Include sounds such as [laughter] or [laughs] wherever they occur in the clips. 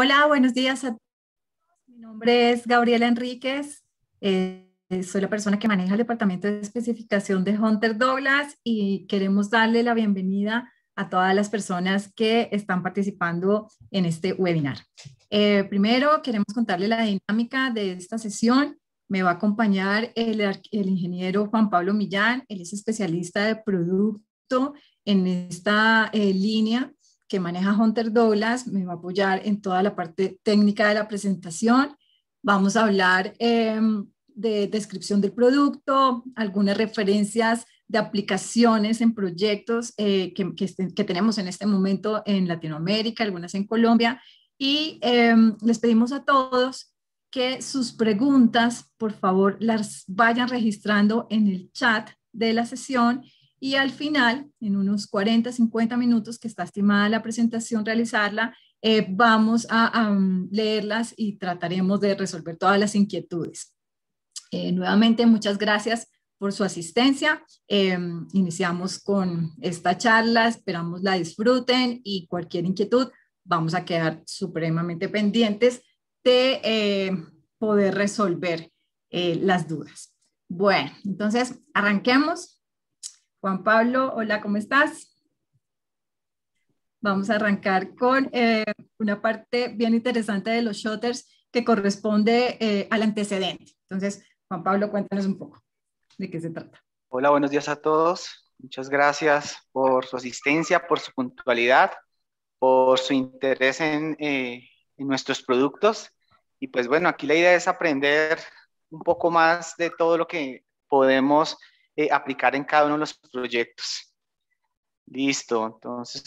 Hola, buenos días a todos. Mi nombre es Gabriela Enríquez. Eh, soy la persona que maneja el departamento de especificación de Hunter Douglas y queremos darle la bienvenida a todas las personas que están participando en este webinar. Eh, primero, queremos contarle la dinámica de esta sesión. Me va a acompañar el, ingeniero Juan Pablo Millán. Él es especialista de producto en esta eh, línea que maneja Hunter Douglas, me va a apoyar en toda la parte técnica de la presentación. Vamos a hablar em, de descripción del producto, algunas referencias de aplicaciones en proyectos eh, que, tenemos en este momento en Latinoamérica, algunas en Colombia. Y em, les pedimos a todos que sus preguntas, por favor, las vayan registrando en el chat de la sesión y al final, en unos 40, 50 minutos que está estimada la presentación, realizarla, eh, vamos a, mm, leerlas y trataremos de resolver todas las inquietudes. Eh, nuevamente, muchas gracias por su asistencia. Eh, iniciamos con esta charla, esperamos la disfruten y cualquier inquietud vamos a quedar supremamente pendientes de poder resolver las dudas. Bueno, entonces arranquemos. Juan Pablo, hola, ¿cómo estás? Vamos a arrancar con eh, una parte bien interesante de los shotters que corresponde eh, al antecedente. Entonces, Juan Pablo, cuéntanos un poco de qué se trata. Hola, buenos días a todos. Muchas gracias por su asistencia, por su puntualidad, por su interés en, eh, en nuestros productos. Y pues bueno, aquí la idea es aprender un poco más de todo lo que podemos eh, aplicar en cada uno de los proyectos. Listo, entonces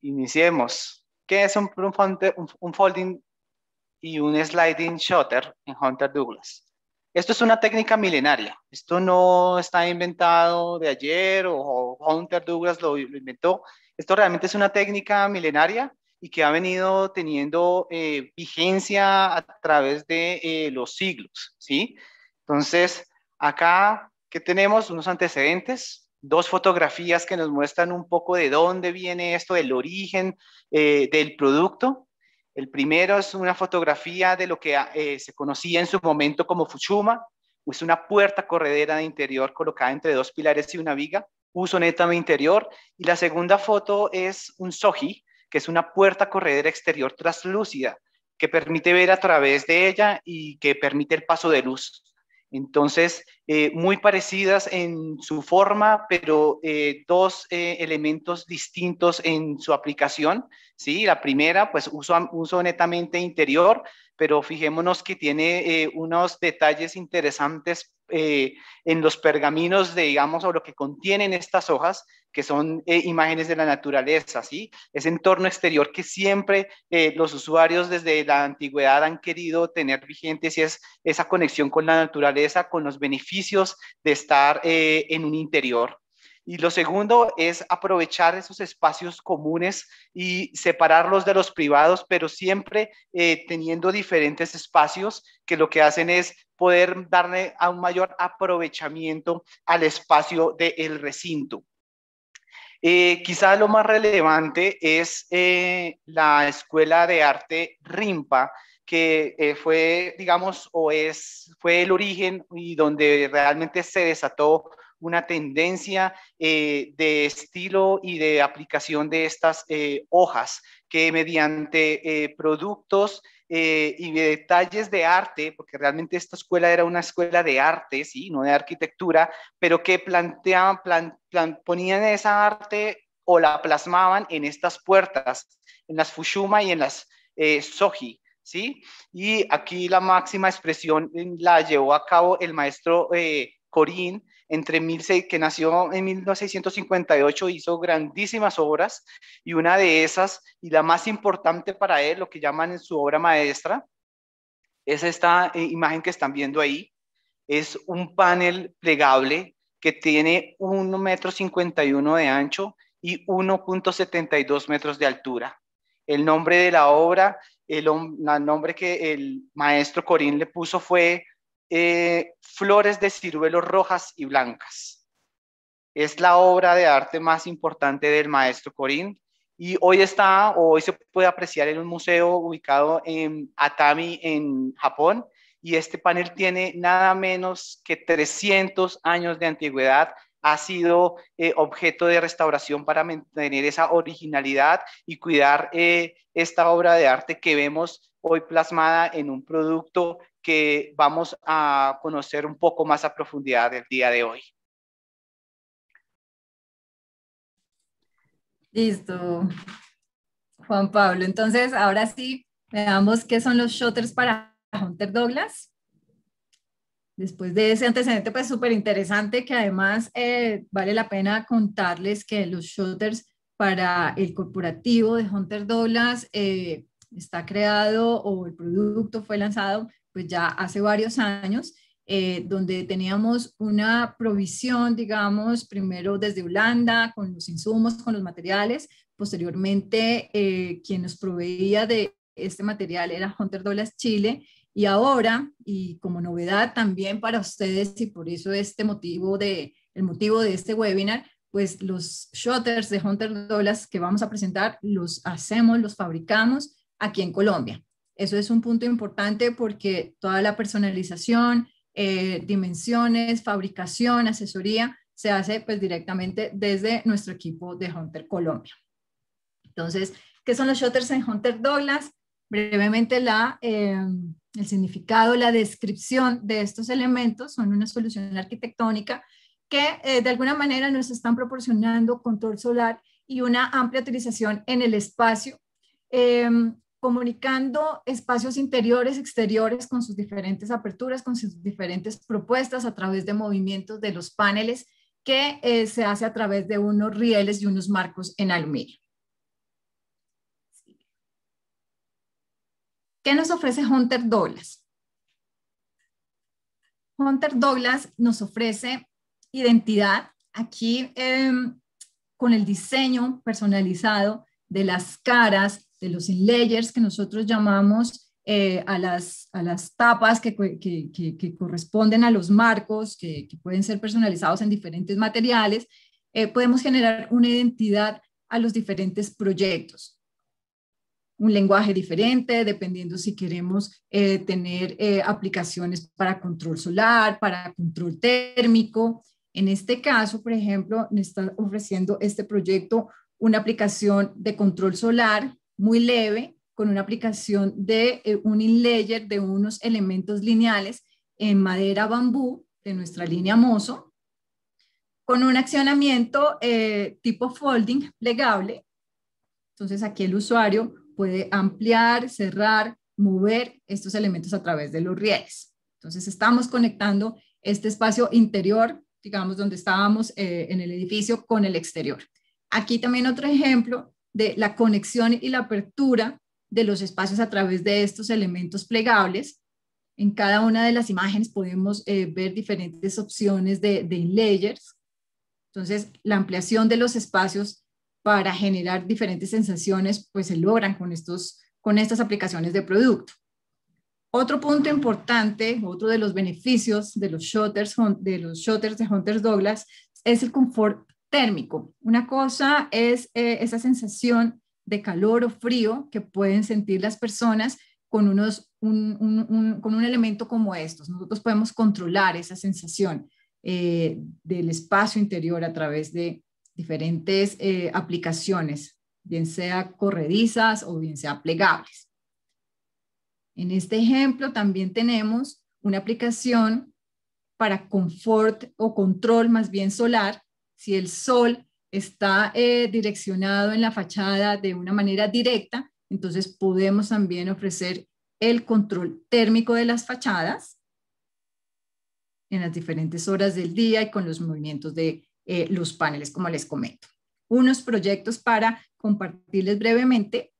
iniciemos. ¿Qué es un, un, folding y un sliding shutter en Hunter Douglas? Esto es una técnica milenaria. Esto no está inventado de ayer o Hunter Douglas lo, inventó. Esto realmente es una técnica milenaria y que ha venido teniendo eh, vigencia a través de eh, los siglos, ¿sí? Entonces, acá que tenemos unos antecedentes, dos fotografías que nos muestran un poco de dónde viene esto, el origen eh, del producto. El primero es una fotografía de lo que ah, eh, se conocía en su momento como Fuchuma, es una puerta corredera de interior colocada entre dos pilares y una viga, uso netamente interior. Y la segunda foto es un soji, que es una puerta corredera exterior traslúcida, que permite ver a través de ella y que permite el paso de luz. Entonces, eh, muy parecidas en su forma, pero eh, dos eh, elementos distintos en su aplicación. ¿sí? La primera, pues uso netamente interior, pero fijémonos que tiene unos detalles interesantes eh, en los pergaminos de, digamos, o lo que contienen estas hojas, que son eh, imágenes de la naturaleza, ¿sí? Ese entorno exterior que siempre eh, los usuarios desde la antigüedad han querido tener vigente, si es esa conexión con la naturaleza, con los beneficios de estar en un interior. Y lo segundo es aprovechar esos espacios comunes y separarlos de los privados, pero siempre eh, teniendo diferentes espacios que lo que hacen es poder darle a un mayor aprovechamiento al espacio del recinto. Eh, quizás lo más relevante es eh, la Escuela de Arte RIMPA, que eh, fue, digamos, o es, fue el origen y donde realmente se desató una tendencia eh, de estilo y de aplicación de estas eh, hojas que mediante eh, productos y detalles de arte, porque realmente esta escuela era una escuela de arte, ¿sí? no de arquitectura, pero que planteaban, plan, plan, ponían esa arte o la plasmaban en estas puertas, en las Fushuma y en las Soji. ¿Sí? Y aquí la máxima expresión mm, la llevó a cabo el maestro Corín, entre mil, que nació en 1958 hizo grandísimas obras y una de esas, y la más importante para él, lo que llaman en su obra maestra, es esta eh, imagen que están viendo ahí. Es un panel plegable que tiene 1,51 metro 51 de ancho y 1.72 metros de altura. El nombre de la obra, el nombre que el maestro Corín le puso fue eh, flores de ciruelos rojas y blancas. Es la obra de arte más importante del maestro Corín y hoy está, o hoy se puede apreciar en un museo ubicado en Atami, en Japón, y este panel tiene nada menos que 300 años de antigüedad. Ha sido eh, objeto de restauración para mantener esa originalidad y cuidar eh, esta obra de arte que vemos hoy plasmada en un producto que vamos a conocer un poco más a profundidad el día de hoy. Listo, Juan Pablo. Entonces, ahora sí, veamos qué son los shutters para Hunter Douglas. Después de ese antecedente, pues súper interesante, que además eh, vale la pena contarles que los shutters para el corporativo de Hunter Douglas eh, está creado o el producto fue lanzado pues ya hace varios años, eh, donde teníamos una provisión, digamos, primero desde Holanda con los insumos, con los materiales, posteriormente eh, quien nos proveía de este material era Hunter Dollars Chile y ahora, y como novedad también para ustedes y por eso este motivo de, el motivo de este webinar, pues los shutters de Hunter Dollars que vamos a presentar los hacemos, los fabricamos aquí en Colombia. Eso es un punto importante porque toda la personalización, eh, dimensiones, fabricación, asesoría, se hace pues directamente desde nuestro equipo de Hunter Colombia. Entonces, ¿qué son los Shutters en Hunter Douglas? Brevemente la, eh, el significado, la descripción de estos elementos son una solución arquitectónica que eh, de alguna manera nos están proporcionando control solar y una amplia utilización en el espacio comunicando espacios interiores, exteriores, con sus diferentes aperturas, con sus diferentes propuestas a través de movimientos de los paneles que eh, se hace a través de unos rieles y unos marcos en aluminio. ¿Qué nos ofrece Hunter Douglas? Hunter Douglas nos ofrece identidad aquí em, con el diseño personalizado de las caras, de los layers que nosotros llamamos eh, a, las, las tapas que, corresponden a los marcos, que, pueden ser personalizados en diferentes materiales, eh, podemos generar una identidad a los diferentes proyectos un lenguaje diferente, dependiendo si queremos eh, tener aplicaciones para control solar, para control térmico. En este caso, por ejemplo, me está ofreciendo este proyecto una aplicación de control solar muy leve con una aplicación de eh, un inlayer de unos elementos lineales en madera bambú de nuestra línea Mozo, con un accionamiento eh, tipo folding plegable. Entonces aquí el usuario puede ampliar, cerrar, mover estos elementos a través de los rieles. Entonces estamos conectando este espacio interior, digamos, donde estábamos eh, en el edificio con el exterior. Aquí también otro ejemplo de la conexión y la apertura de los espacios a través de estos elementos plegables. En cada una de las imágenes podemos eh, ver diferentes opciones de, layers. Entonces, la ampliación de los espacios para generar diferentes sensaciones, pues se logran con, estos, con estas aplicaciones de producto. Otro punto importante, otro de los beneficios de los shutters de, los shutters de Hunters Douglas es el confort térmico. Una cosa es eh, esa sensación de calor o frío que pueden sentir las personas con, unos, un, con un elemento como estos. Nosotros podemos controlar esa sensación eh, del espacio interior a través de diferentes eh, aplicaciones, bien sea corredizas o bien sea plegables. En este ejemplo también tenemos una aplicación para confort o control más bien solar si el sol está eh, direccionado en la fachada de una manera directa, entonces podemos también ofrecer el control térmico de las fachadas en las diferentes horas del día y con los movimientos de eh, los paneles, como les comento. Unos proyectos para compartirles brevemente,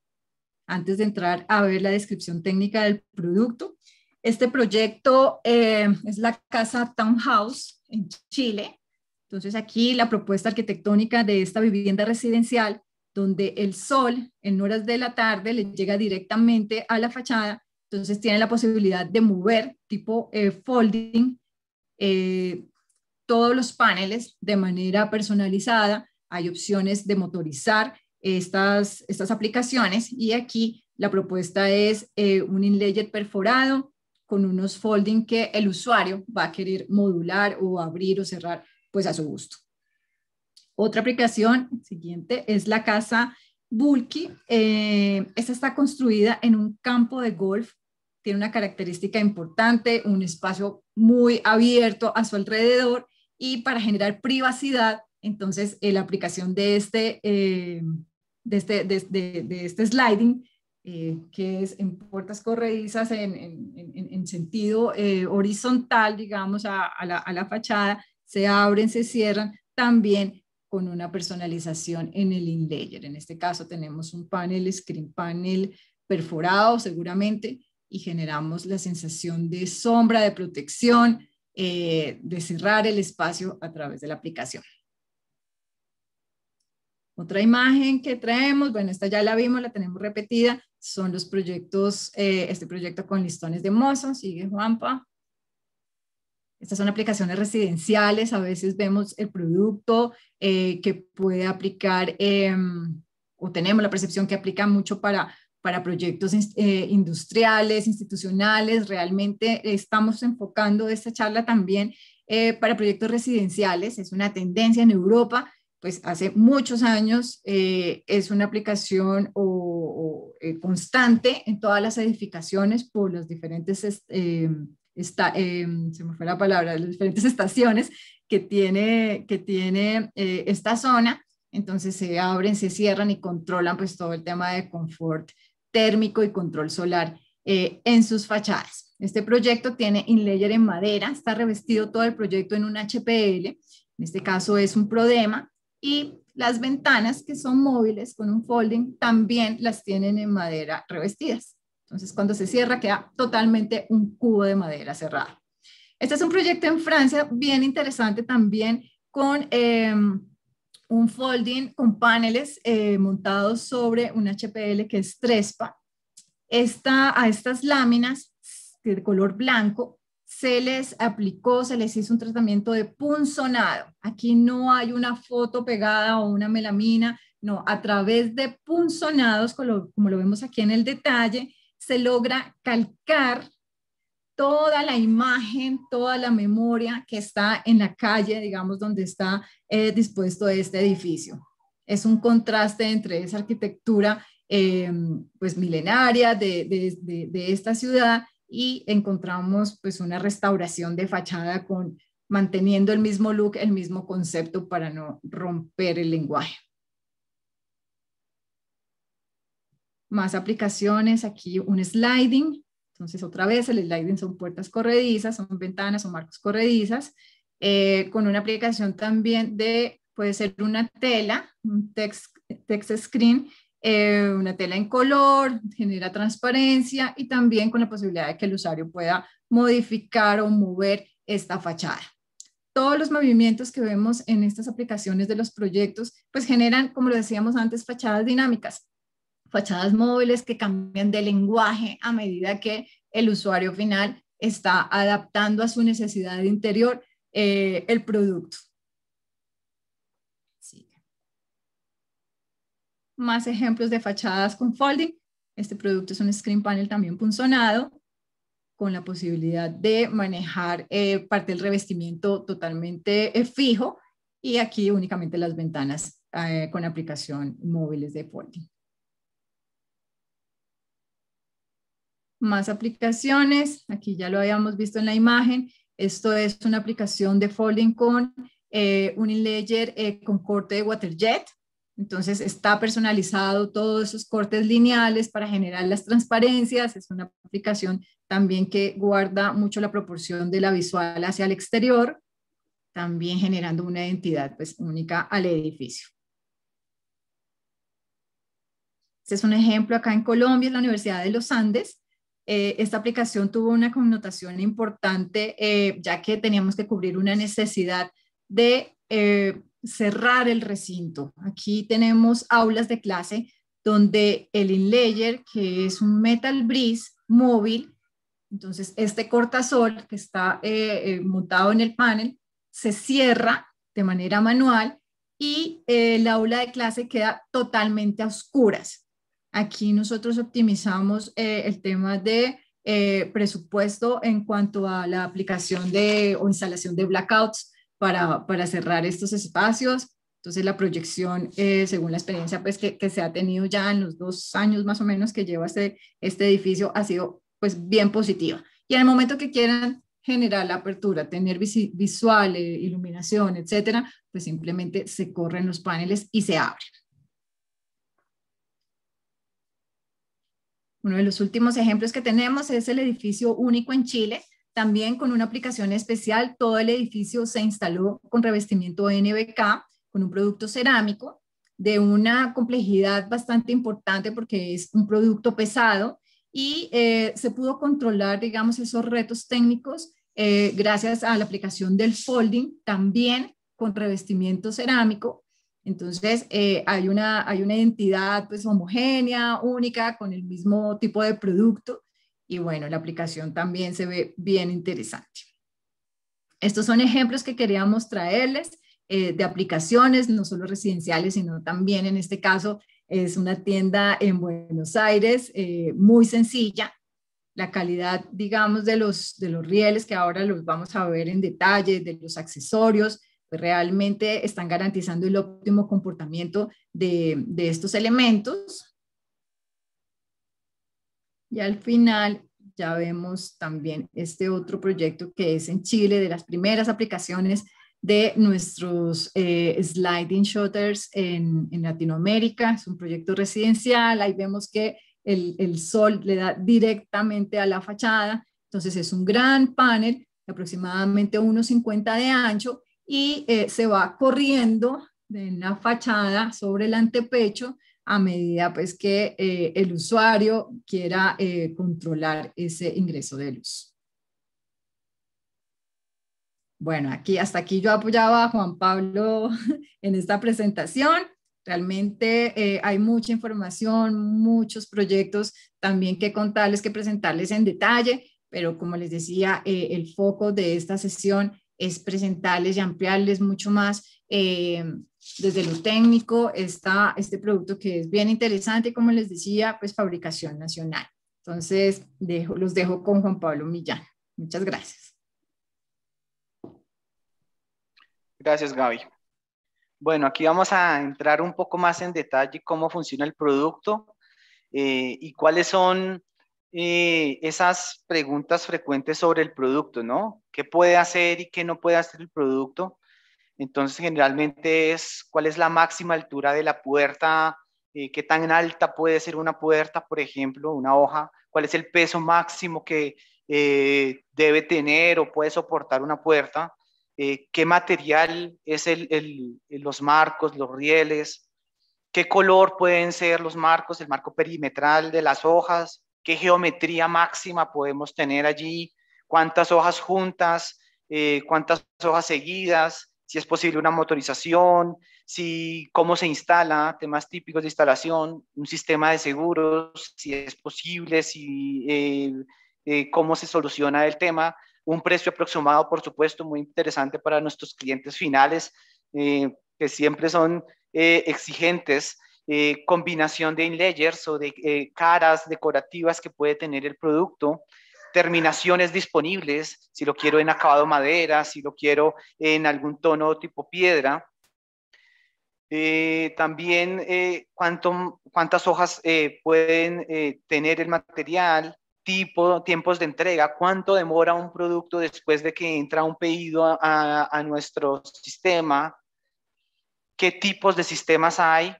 antes de entrar a ver la descripción técnica del producto. Este proyecto eh, es la casa Townhouse en Chile, entonces aquí la propuesta arquitectónica de esta vivienda residencial, donde el sol en horas de la tarde le llega directamente a la fachada, entonces tiene la posibilidad de mover tipo eh, folding eh, todos los paneles de manera personalizada. Hay opciones de motorizar estas, estas aplicaciones y aquí la propuesta es eh, un inlayer perforado con unos folding que el usuario va a querer modular o abrir o cerrar pues a su gusto. Otra aplicación siguiente es la casa Bulky. Eh, esta está construida en un campo de golf. Tiene una característica importante, un espacio muy abierto a su alrededor y para generar privacidad, entonces eh, la aplicación de este, eh, este de, este sliding que es en puertas corredizas en, sentido horizontal, digamos, la, a, la, fachada, se abren, se cierran, también con una personalización en el inlayer. En este caso tenemos un panel, screen panel perforado seguramente y generamos la sensación de sombra, de protección, eh, de cerrar el espacio a través de la aplicación. Otra imagen que traemos, bueno, esta ya la vimos, la tenemos repetida, son los proyectos, eh, este proyecto con listones de mozo, sigue Juanpa. Estas son aplicaciones residenciales, a veces vemos el producto eh, que puede aplicar em, o tenemos la percepción que aplica mucho para, para proyectos eh, industriales, institucionales. Realmente estamos enfocando esta charla también eh, para proyectos residenciales. Es una tendencia en Europa, pues hace muchos años es una aplicación o constante en todas las edificaciones por los diferentes em, Em, se me fue la palabra, las diferentes [laughs] estaciones que tiene, que tiene eh, esta zona. Entonces se abren, se cierran y controlan pues todo el tema de confort térmico y control solar eh, en sus fachadas. Este proyecto tiene inlayer en madera, está revestido todo el proyecto en un HPL, en este caso es un Prodema, y las ventanas que son móviles con un folding también las tienen en madera revestidas. Entonces, cuando se cierra, queda totalmente un cubo de madera cerrado. Este es un proyecto en Francia bien interesante también con em, un folding con paneles eh, montados sobre un HPL que es Trespa. Esta, a estas láminas de color blanco se les aplicó, se les hizo un tratamiento de punzonado. Aquí no hay una foto pegada o una melamina, no, a través de punzonados, como lo vemos aquí en el detalle, se logra calcar toda la imagen, toda la memoria que está en la calle, digamos, donde está eh, dispuesto este edificio. Es un contraste entre esa arquitectura em, pues milenaria de, de, esta ciudad y encontramos pues una restauración de fachada con manteniendo el mismo look, el mismo concepto para no romper el lenguaje. más aplicaciones, aquí un sliding, entonces otra vez el sliding son puertas corredizas, son ventanas, o marcos corredizas, eh, con una aplicación también de, puede ser una tela, un text, text screen, eh, una tela en color, genera transparencia y también con la posibilidad de que el usuario pueda modificar o mover esta fachada. Todos los movimientos que vemos en estas aplicaciones de los proyectos, pues generan, como lo decíamos antes, fachadas dinámicas fachadas móviles que cambian de lenguaje a medida que el usuario final está adaptando a su necesidad interior eh, el producto. Más ejemplos de fachadas con folding. Este producto es un screen panel también punzonado con la posibilidad de manejar eh, parte del revestimiento totalmente eh, fijo y aquí únicamente las ventanas con aplicación móviles de folding. más aplicaciones. Aquí ya lo habíamos visto en la imagen. Esto es una aplicación de folding con eh, un layer eh, con corte de Waterjet. Entonces está personalizado todos esos cortes lineales para generar las transparencias. Es una aplicación también que guarda mucho la proporción de la visual hacia el exterior, también generando una identidad pues, única al edificio. Este es un ejemplo acá en Colombia, en la Universidad de los Andes. Eh, esta aplicación tuvo una connotación importante, eh, ya que teníamos que cubrir una necesidad de eh, cerrar el recinto. Aquí tenemos aulas de clase donde el InLayer, que es un Metal Breeze móvil, entonces este cortasol que está montado en el panel, se cierra de manera manual y el aula de clase queda totalmente a oscuras. Aquí nosotros optimizamos eh, el tema de eh, presupuesto en cuanto a la aplicación de o instalación de blackouts para, cerrar estos espacios. Entonces la proyección, eh, según la experiencia pues, que, se ha tenido ya en los dos años más o menos que lleva este, este, edificio, ha sido pues, bien positiva. Y en el momento que quieran generar la apertura, tener visual, iluminación, etcétera, pues simplemente se corren los paneles y se abren. Uno de los últimos ejemplos que tenemos es el edificio único en Chile, también con una aplicación especial. Todo el edificio se instaló con revestimiento NBK, con un producto cerámico de una complejidad bastante importante porque es un producto pesado y eh, se pudo controlar, digamos, esos retos técnicos eh, gracias a la aplicación del folding, también con revestimiento cerámico entonces, eh, hay, una, hay identidad pues homogénea, única, con el mismo tipo de producto y bueno, la aplicación también se ve bien interesante. Estos son ejemplos que queríamos traerles eh, de aplicaciones, no solo residenciales, sino también en este caso es una tienda en Buenos Aires eh, muy sencilla. La calidad, digamos, de los, de los rieles que ahora los vamos a ver en detalle, de los accesorios, pues, realmente están garantizando el óptimo comportamiento de, estos elementos. Y al final ya vemos también este otro proyecto que es en Chile, de las primeras aplicaciones de nuestros eh, sliding shutters en, Latinoamérica. Es un proyecto residencial, ahí vemos que el, el, sol le da directamente a la fachada, entonces es un gran panel, aproximadamente 1,50 de ancho, y eh, se va corriendo de una fachada sobre el antepecho a medida pues que eh, el usuario quiera eh, controlar ese ingreso de luz. Bueno, aquí hasta aquí yo apoyaba a Juan Pablo [laughs] en esta presentación. Realmente hay mucha información, muchos proyectos también que contarles, que presentarles en detalle, pero como les decía, el foco de esta sesión es presentarles y ampliarles mucho más eh, desde lo técnico está este producto que es bien interesante, como les decía, pues fabricación nacional. Entonces, los dejo con Juan Pablo Millán. Muchas gracias. Gracias, Gaby. Bueno, aquí vamos a entrar un poco más en detalle cómo funciona el producto eh, y cuáles son eh, esas preguntas frecuentes sobre el producto, ¿no? ¿Qué puede hacer y qué no puede hacer el producto? Entonces, generalmente es cuál es la máxima altura de la puerta, eh, qué tan alta puede ser una puerta, por ejemplo, una hoja, cuál es el peso máximo que eh, debe tener o puede soportar una puerta, qué material es el, los marcos, los rieles, qué color pueden ser los marcos, el marco perimetral de las hojas, qué geometría máxima podemos tener allí, cuántas hojas juntas, eh, cuántas hojas seguidas, si es posible una motorización, si cómo se instala, temas típicos de instalación, un sistema de seguros, si es posible, si eh, eh, cómo se soluciona el tema, un precio aproximado, por supuesto, muy interesante para nuestros clientes finales, que siempre son exigentes eh, combinación de inlayers o de eh, caras decorativas que puede tener el producto, terminaciones disponibles, si lo quiero en acabado madera, si lo quiero en algún tono tipo piedra. Eh, también cuánto, cuántas hojas pueden tener el material, tipo, tiempos de entrega, cuánto demora un producto después de que entra un pedido a nuestro sistema, qué tipos de sistemas hay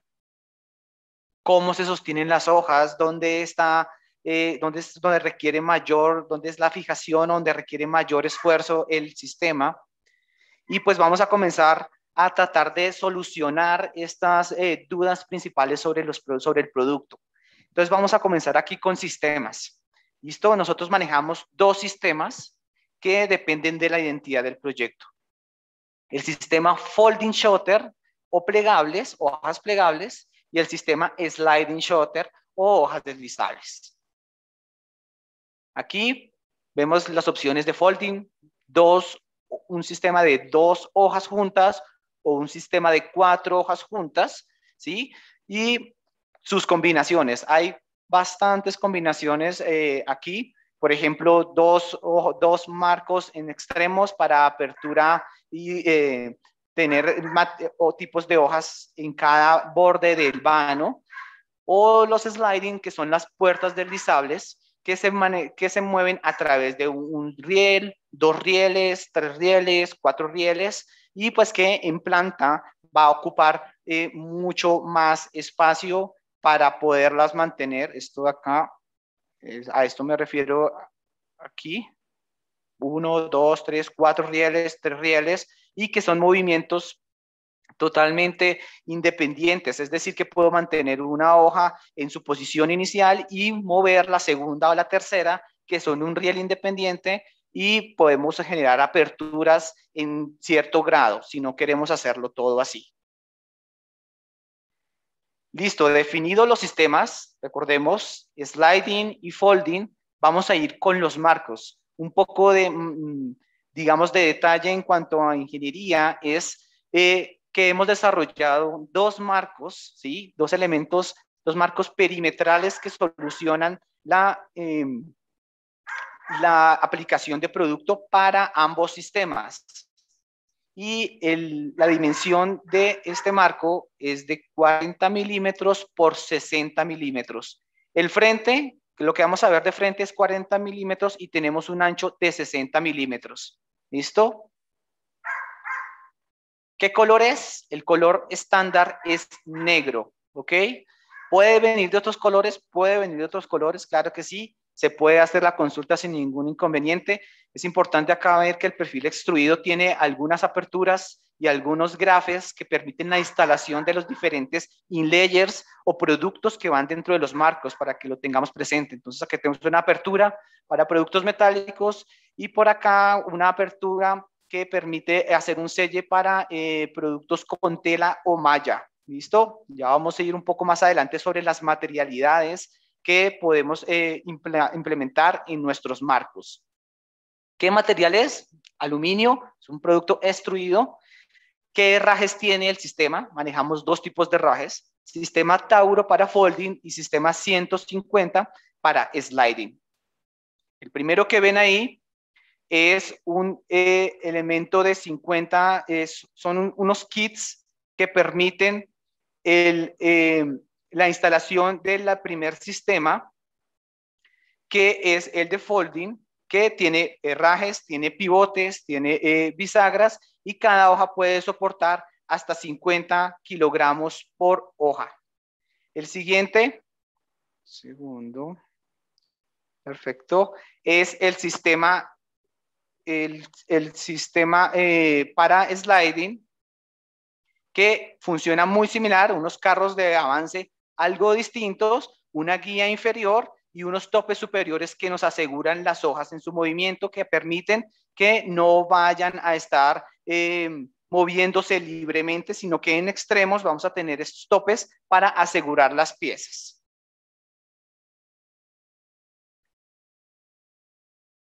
cómo se sostienen las hojas, dónde está, eh, dónde, es, donde requiere mayor, dónde es la fijación, dónde requiere mayor esfuerzo el sistema. Y pues vamos a comenzar a tratar de solucionar estas eh, dudas principales sobre, los, sobre el producto. Entonces vamos a comenzar aquí con sistemas. ¿Listo? Nosotros manejamos dos sistemas que dependen de la identidad del proyecto. El sistema folding shutter o plegables, o hojas plegables, y el sistema sliding shutter o hojas deslizables. Aquí vemos las opciones de folding, dos, un sistema de dos hojas juntas o un sistema de cuatro hojas juntas, ¿sí? Y sus combinaciones. Hay bastantes combinaciones eh, aquí. Por ejemplo, dos, dos marcos en extremos para apertura y eh, tener o tipos de hojas en cada borde del vano, o los sliding, que son las puertas deslizables, que se, que se mueven a través de un, riel, dos rieles, tres rieles, cuatro rieles, y pues que en planta va a ocupar eh, mucho más espacio para poderlas mantener. Esto de acá, a esto me refiero aquí, uno, dos, tres, cuatro rieles, tres rieles, y que son movimientos totalmente independientes, es decir, que puedo mantener una hoja en su posición inicial y mover la segunda o la tercera, que son un riel independiente, y podemos generar aperturas en cierto grado, si no queremos hacerlo todo así. Listo, definidos los sistemas, recordemos, sliding y folding, vamos a ir con los marcos un poco de, mm, mm, digamos, de detalle en cuanto a ingeniería es eh, que hemos desarrollado dos marcos, ¿sí? Dos elementos, dos marcos perimetrales que solucionan la, em, la aplicación de producto para ambos sistemas. Y la dimensión de este marco es de 40 milímetros por 60 milímetros. El frente lo que vamos a ver de frente es 40 milímetros y tenemos un ancho de 60 milímetros. ¿Listo? ¿Qué color es? El color estándar es negro, ¿ok? Puede venir de otros colores, puede venir de otros colores, claro que sí, se puede hacer la consulta sin ningún inconveniente. Es importante acá ver que el perfil extruido tiene algunas aperturas y algunos grafes que permiten la instalación de los diferentes inlayers o productos que van dentro de los marcos para que lo tengamos presente. Entonces aquí tenemos una apertura para productos metálicos y por acá una apertura que permite hacer un selle para eh, productos con tela o malla. ¿Listo? Ya vamos a ir un poco más adelante sobre las materialidades que podemos eh, implementar en nuestros marcos. ¿Qué material es? Aluminio, es un producto extruido. ¿Qué rajes tiene el sistema? Manejamos dos tipos de rajes, sistema Tauro para folding y sistema 150 para sliding. El primero que ven ahí es un eh, elemento de 50, son unos kits que permiten el, eh, la instalación del primer sistema, que es el de folding, que tiene herrajes, eh, tiene pivotes, tiene eh, bisagras y cada hoja puede soportar hasta 50 kilogramos por hoja. El siguiente, segundo, perfecto, es el sistema, el, sistema eh, para sliding, que funciona muy similar, unos carros de avance algo distintos, una guía inferior y unos topes superiores que nos aseguran las hojas en su movimiento, que permiten que no vayan a estar eh, moviéndose libremente, sino que en extremos vamos a tener estos topes para asegurar las piezas.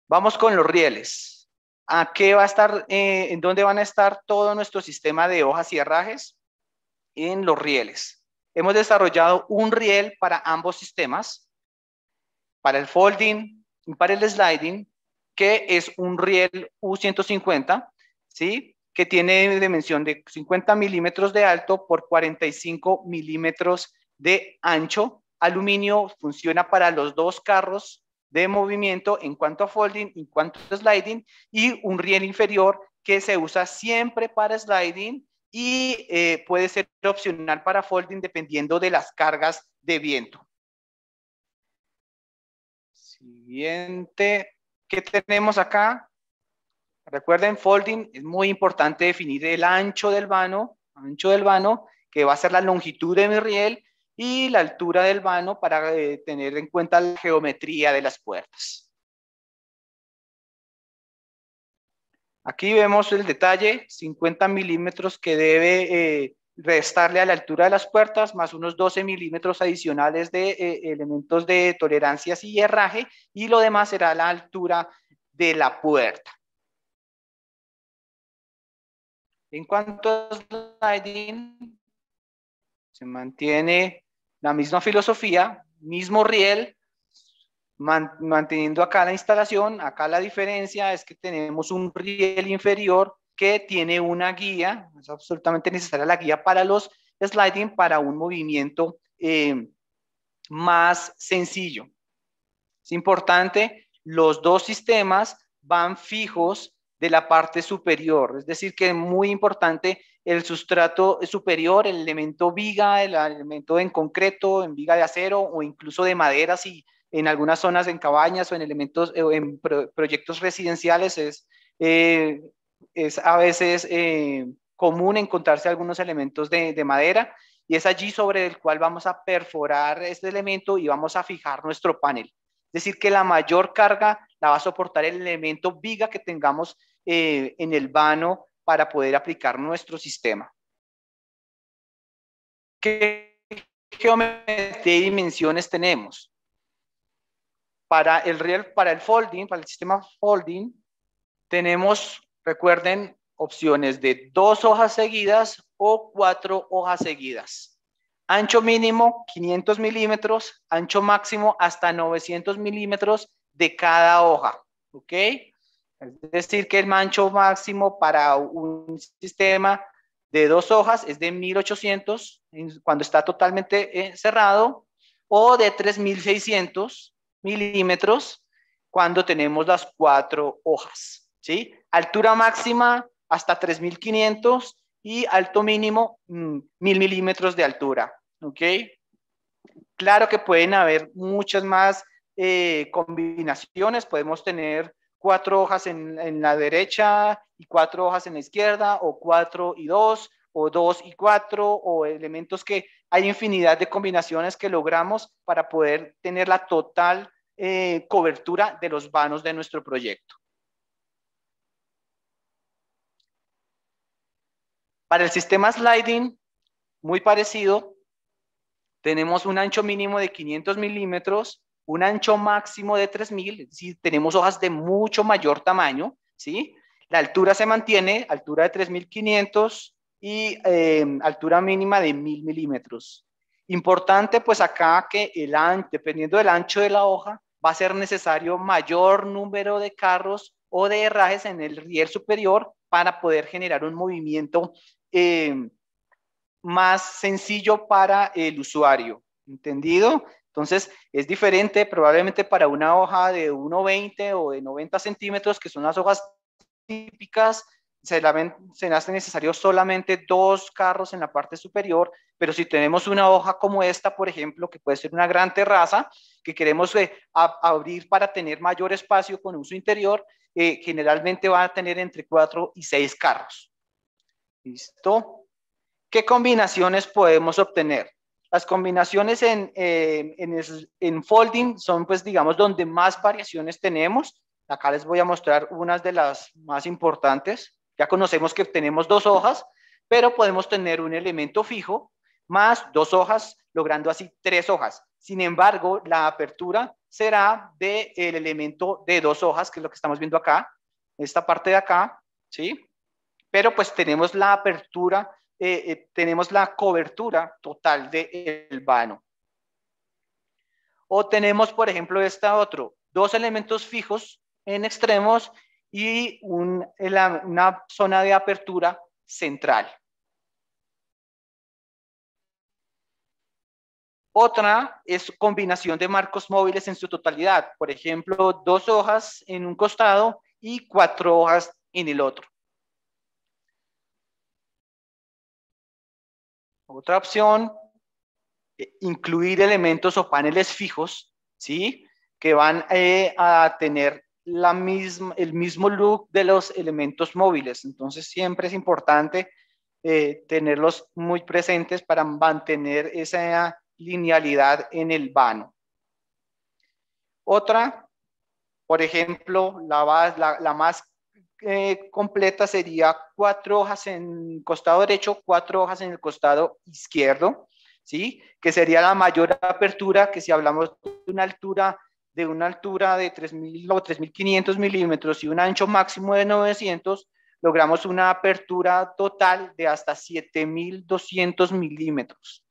Vamos con los rieles. ¿A qué va a estar, eh, en dónde van a estar todo nuestro sistema de hojas y herrajes? En los rieles hemos desarrollado un riel para ambos sistemas, para el folding y para el sliding, que es un riel U150, ¿sí? que tiene dimensión de 50 milímetros de alto por 45 milímetros de ancho. Aluminio funciona para los dos carros de movimiento en cuanto a folding, en cuanto a sliding, y un riel inferior que se usa siempre para sliding y eh, puede ser opcional para folding dependiendo de las cargas de viento. Siguiente, ¿qué tenemos acá? Recuerden, folding es muy importante definir el ancho del vano, ancho del vano, que va a ser la longitud de mi riel y la altura del vano para eh, tener en cuenta la geometría de las puertas. Aquí vemos el detalle, 50 milímetros que debe eh, restarle a la altura de las puertas, más unos 12 milímetros adicionales de eh, elementos de tolerancias y herraje, y lo demás será la altura de la puerta. En cuanto a sliding, se mantiene la misma filosofía, mismo riel, manteniendo acá la instalación, acá la diferencia es que tenemos un riel inferior que tiene una guía, es absolutamente necesaria la guía para los sliding para un movimiento eh, más sencillo. Es importante, los dos sistemas van fijos de la parte superior, es decir que es muy importante el sustrato superior, el elemento viga, el elemento en concreto, en viga de acero o incluso de madera si en algunas zonas en cabañas o en elementos eh, en proyectos residenciales es, eh, es a veces eh, común encontrarse algunos elementos de, madera y es allí sobre el cual vamos a perforar este elemento y vamos a fijar nuestro panel. Es decir, que la mayor carga la va a soportar el elemento viga que tengamos en el vano para poder aplicar nuestro sistema. ¿Qué dimensiones tenemos? Para el real, para el folding, para el sistema folding, tenemos, recuerden, opciones de dos hojas seguidas o cuatro hojas seguidas. Ancho mínimo 500 milímetros, ancho máximo hasta 900 milímetros de cada hoja, ¿ok? Es decir, que el ancho máximo para un sistema de dos hojas es de 1800 cuando está totalmente eh, cerrado o de 3600 milímetros cuando tenemos las cuatro hojas, ¿sí? Altura máxima hasta 3.500 y alto mínimo 1.000 mm, milímetros de altura, ¿ok? Claro que pueden haber muchas más eh, combinaciones, podemos tener cuatro hojas en, en, la derecha y cuatro hojas en la izquierda, o cuatro y dos, o dos y cuatro, o elementos que hay infinidad de combinaciones que logramos para poder tener la total eh, cobertura de los vanos de nuestro proyecto. Para el sistema sliding, muy parecido, tenemos un ancho mínimo de 500 milímetros, un ancho máximo de 3000, si tenemos hojas de mucho mayor tamaño, ¿sí? La altura se mantiene, altura de 3500 y em, altura mínima de 1000 milímetros. Importante, pues acá que el dependiendo del ancho de la hoja, va a ser necesario mayor número de carros o de herrajes en el riel superior para poder generar un movimiento eh, más sencillo para el usuario. ¿Entendido? Entonces, es diferente probablemente para una hoja de 1,20 o de 90 centímetros, que son las hojas típicas se, hace necesario solamente dos carros en la parte superior, pero si tenemos una hoja como esta, por ejemplo, que puede ser una gran terraza, que queremos eh, abrir para tener mayor espacio con uso interior, eh, generalmente van a tener entre cuatro y seis carros. ¿Listo? ¿Qué combinaciones podemos obtener? Las combinaciones en, eh, en, en folding son, pues, digamos, donde más variaciones tenemos. Acá les voy a mostrar unas de las más importantes. Ya conocemos que tenemos dos hojas, pero podemos tener un elemento fijo más dos hojas, logrando así tres hojas. Sin embargo, la apertura será del elemento de dos hojas, que es lo que estamos viendo acá, esta parte de acá, ¿sí? Pero pues tenemos la apertura, eh, eh, tenemos la cobertura total del vano. O tenemos, por ejemplo, este otro, dos elementos fijos en extremos y una zona de apertura central. Otra es combinación de marcos móviles en su totalidad, por ejemplo, dos hojas en un costado y cuatro hojas en el otro. Otra opción, eh, incluir elementos o paneles fijos, ¿sí? Que van eh, a tener misma, el mismo look de los elementos móviles. Entonces siempre es importante eh, tenerlos muy presentes para mantener esa linealidad en el vano. Otra, por ejemplo, la, más eh, completa sería cuatro hojas en el costado derecho, cuatro hojas en el costado izquierdo, ¿sí? que sería la mayor apertura que si hablamos de una altura de una altura de 3.000 o 3.500 milímetros y un ancho máximo de 900, logramos una apertura total de hasta 7.200 milímetros.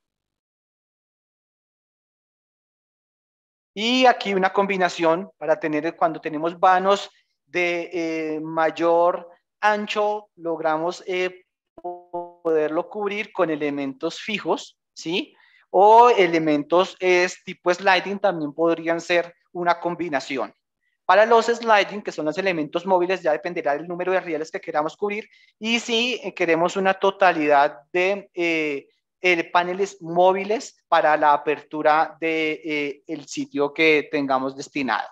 Y aquí una combinación para tener cuando tenemos vanos de eh, mayor ancho, logramos eh, poderlo cubrir con elementos fijos, ¿sí? O elementos es, eh, tipo sliding también podrían ser una combinación. Para los sliding, que son los elementos móviles, ya dependerá del número de rieles que queramos cubrir y si eh, queremos una totalidad de eh, paneles móviles para la apertura del de, eh, sitio que tengamos destinado.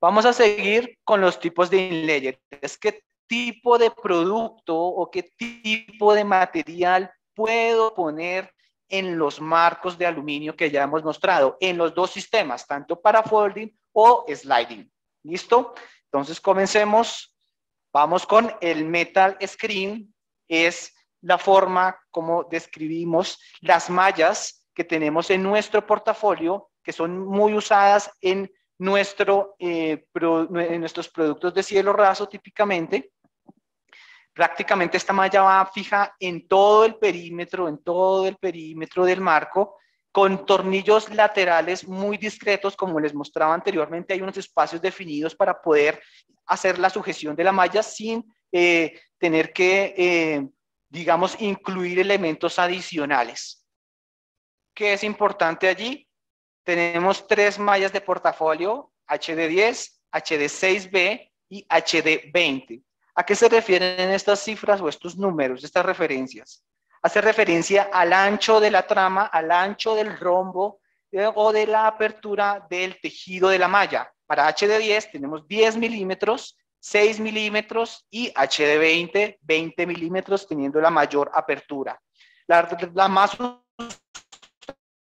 Vamos a seguir con los tipos de inlayer. Es qué tipo de producto o qué tipo de material puedo poner en los marcos de aluminio que ya hemos mostrado, en los dos sistemas, tanto para folding o sliding. ¿Listo? Entonces comencemos. Vamos con el metal screen. Es la forma como describimos las mallas que tenemos en nuestro portafolio, que son muy usadas en, nuestro, eh, en nuestros productos de cielo raso típicamente prácticamente esta malla va fija en todo el perímetro, en todo el perímetro del marco, con tornillos laterales muy discretos, como les mostraba anteriormente, hay unos espacios definidos para poder hacer la sujeción de la malla sin eh, tener que, eh, digamos, incluir elementos adicionales. ¿Qué es importante allí? Tenemos tres mallas de portafolio, HD10, HD6B y HD20. ¿A qué se refieren estas cifras o estos números, estas referencias? Hace referencia al ancho de la trama, al ancho del rombo eh, o de la apertura del tejido de la malla. Para hd 10 tenemos 10 milímetros, 6 milímetros y hd 20, 20 milímetros teniendo la mayor apertura. la más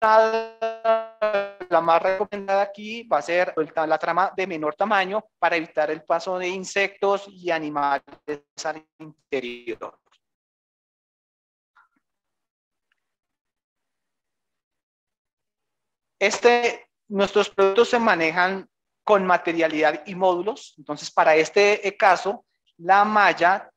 la más recomendada aquí va a ser la trama de menor tamaño para evitar el paso de insectos y animales al interior. Este, nuestros productos se manejan con materialidad y módulos. Entonces, para este eh, caso, la malla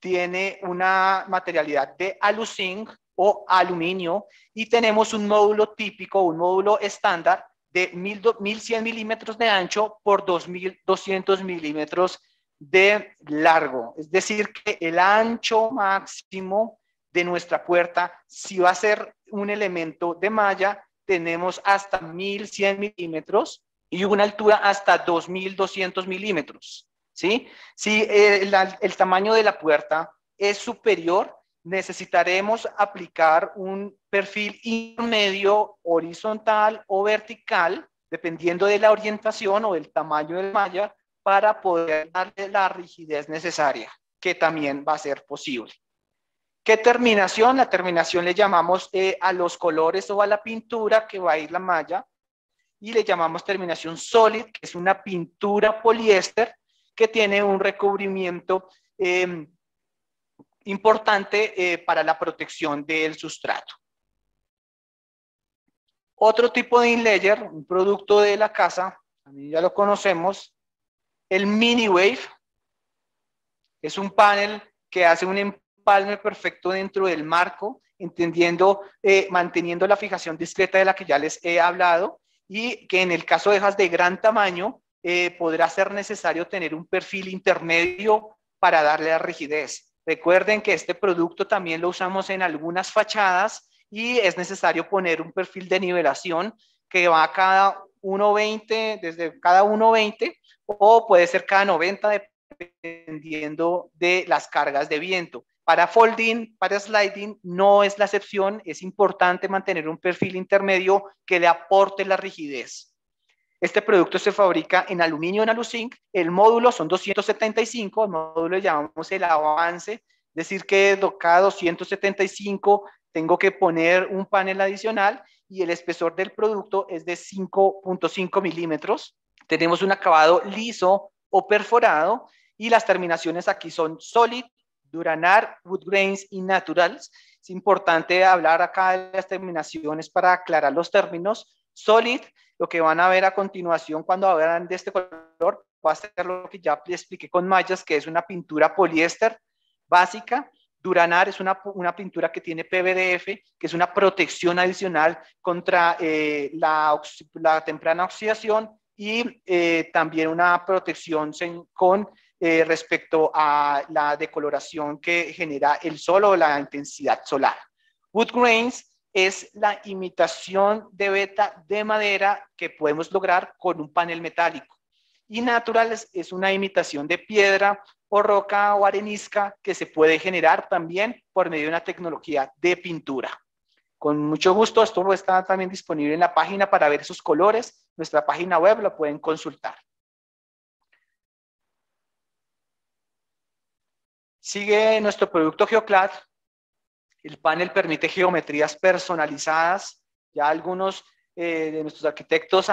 tiene una materialidad de alucin, o aluminio y tenemos un módulo típico, un módulo estándar de 1100 milímetros de ancho por 2200 milímetros de largo. Es decir, que el ancho máximo de nuestra puerta, si va a ser un elemento de malla, tenemos hasta 1100 milímetros y una altura hasta 2200 milímetros. ¿sí? Si eh, el tamaño de la puerta es superior, necesitaremos aplicar un perfil intermedio horizontal o vertical, dependiendo de la orientación o el tamaño del malla, para poder darle la rigidez necesaria, que también va a ser posible. ¿Qué terminación? La terminación le llamamos eh, a los colores o a la pintura que va a ir la malla y le llamamos terminación solid, que es una pintura poliéster que tiene un recubrimiento em, importante eh, para la protección del sustrato. Otro tipo de inlayer, un producto de la casa, ya lo conocemos, el mini wave, es un panel que hace un empalme perfecto dentro del marco, entendiendo, eh, manteniendo la fijación discreta de la que ya les he hablado y que en el caso de hojas de gran tamaño eh, podrá ser necesario tener un perfil intermedio para darle la rigidez. Recuerden que este producto también lo usamos en algunas fachadas y es necesario poner un perfil de nivelación que va a cada 1.20, desde cada 1.20 o puede ser cada 90 dependiendo de las cargas de viento. Para folding, para sliding, no es la excepción, es importante mantener un perfil intermedio que le aporte la rigidez. Este producto se fabrica en aluminio en Aluzinc. El módulo son 275, el módulo llamamos el avance. Es decir, que cada 275 tengo que poner un panel adicional y el espesor del producto es de 5.5 milímetros. Tenemos un acabado liso o perforado y las terminaciones aquí son solid, duranar, wood grains y naturals. Es importante hablar acá de las terminaciones para aclarar los términos Solid, lo que van a ver a continuación cuando hablan de este color, va a ser lo que ya les expliqué con mallas, que es una pintura poliéster básica. Duranar es una, pintura que tiene PVDF, que es una protección adicional contra eh, la, temprana oxidación y eh, también una protección con eh, respecto a la decoloración que genera el sol o la intensidad solar. Wood grains es la imitación de beta de madera que podemos lograr con un panel metálico. Y naturales es una imitación de piedra o roca o arenisca que se puede generar también por medio de una tecnología de pintura. Con mucho gusto, esto está también disponible en la página para ver sus colores. Nuestra página web lo pueden consultar. Sigue nuestro producto GeoClad, el panel permite geometrías personalizadas. Ya algunos eh, de nuestros arquitectos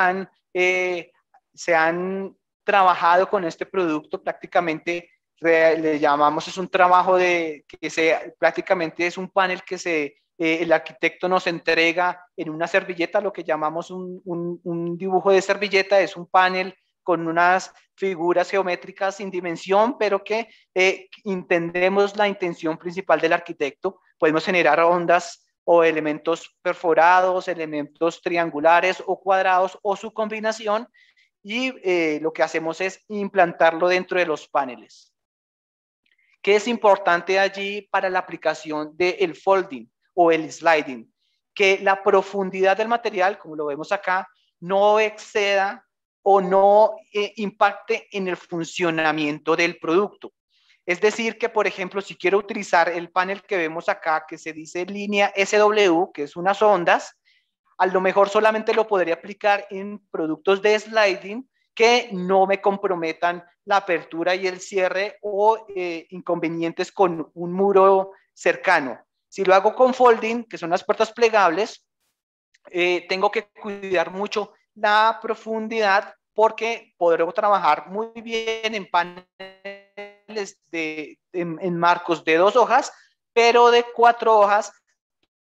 eh, se han trabajado con este producto prácticamente le llamamos es un trabajo de que se prácticamente es un panel que se eh, el arquitecto nos entrega en una servilleta lo que llamamos un, dibujo de servilleta es un panel con unas figuras geométricas sin dimensión, pero que eh, entendemos la intención principal del arquitecto. Podemos generar ondas o elementos perforados, elementos triangulares o cuadrados o su combinación y eh, lo que hacemos es implantarlo dentro de los paneles. ¿Qué es importante allí para la aplicación del folding o el sliding? Que la profundidad del material, como lo vemos acá, no exceda o no eh, impacte en el funcionamiento del producto. Es decir, que por ejemplo, si quiero utilizar el panel que vemos acá, que se dice línea SW, que es unas ondas, a lo mejor solamente lo podría aplicar en productos de sliding que no me comprometan la apertura y el cierre o eh, inconvenientes con un muro cercano. Si lo hago con folding, que son las puertas plegables, eh, tengo que cuidar mucho la profundidad porque podremos trabajar muy bien en paneles de, en, marcos de dos hojas, pero de cuatro hojas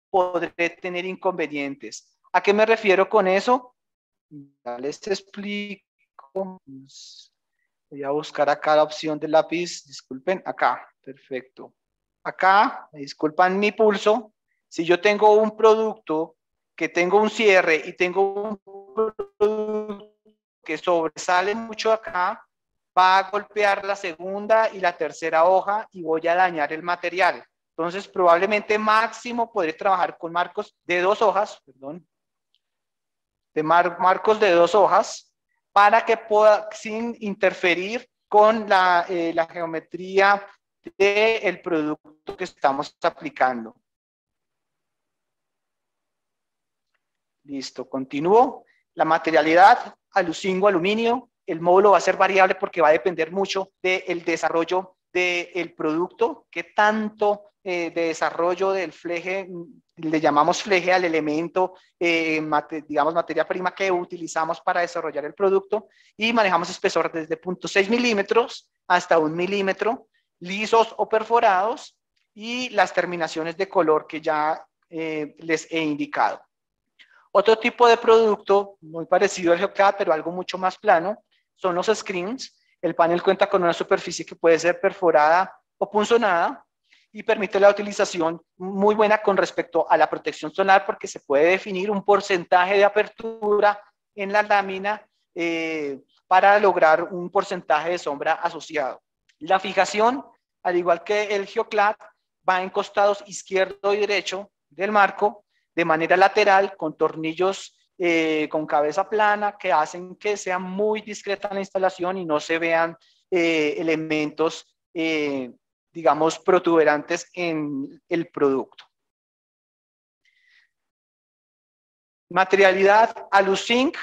podré tener inconvenientes. ¿A qué me refiero con eso? Ya les explico. Voy a buscar acá la opción del lápiz. Disculpen, acá. Perfecto. Acá, disculpan mi pulso. Si yo tengo un producto que tengo un cierre y tengo un producto que sobresale mucho acá va a golpear la segunda y la tercera hoja y voy a dañar el material. Entonces, probablemente máximo podré trabajar con marcos de dos hojas, perdón, de marcos de dos hojas, para que pueda, sin interferir con la, eh, geometría del el producto que estamos aplicando. Listo, continúo. La materialidad, alucingo, aluminio, el módulo va a ser variable porque va a depender mucho del desarrollo del producto, qué tanto eh, de desarrollo del fleje, mm, le llamamos fleje al elemento, eh, digamos, materia prima que utilizamos para desarrollar el producto y manejamos espesor desde 0.6 milímetros hasta 1 milímetro, lisos o perforados y las terminaciones de color que ya eh, les he indicado. Otro tipo de producto muy parecido al geoclad pero algo mucho más plano, son los screens. El panel cuenta con una superficie que puede ser perforada o punzonada y permite la utilización muy buena con respecto a la protección solar porque se puede definir un porcentaje de apertura en la lámina eh, para lograr un porcentaje de sombra asociado. La fijación, al igual que el GeoClad, va en costados izquierdo y derecho del marco de manera lateral con tornillos eh, con cabeza plana que hacen que sea muy discreta la instalación y no se vean eh, elementos, eh, digamos, protuberantes en el producto. Materialidad zinc,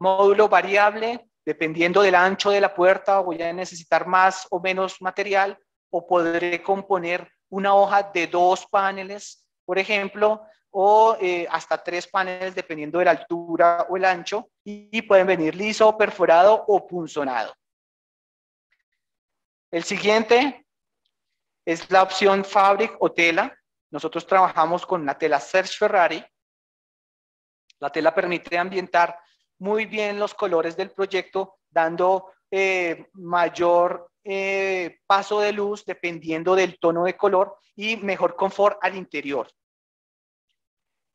módulo variable, dependiendo del ancho de la puerta voy a necesitar más o menos material o podré componer una hoja de dos paneles, por ejemplo, o eh, hasta tres paneles dependiendo de la altura o el ancho y pueden venir liso, perforado o punzonado. El siguiente es la opción fabric o tela. Nosotros trabajamos con la tela Serge Ferrari. La tela permite ambientar muy bien los colores del proyecto, dando eh, mayor eh, paso de luz dependiendo del tono de color y mejor confort al interior.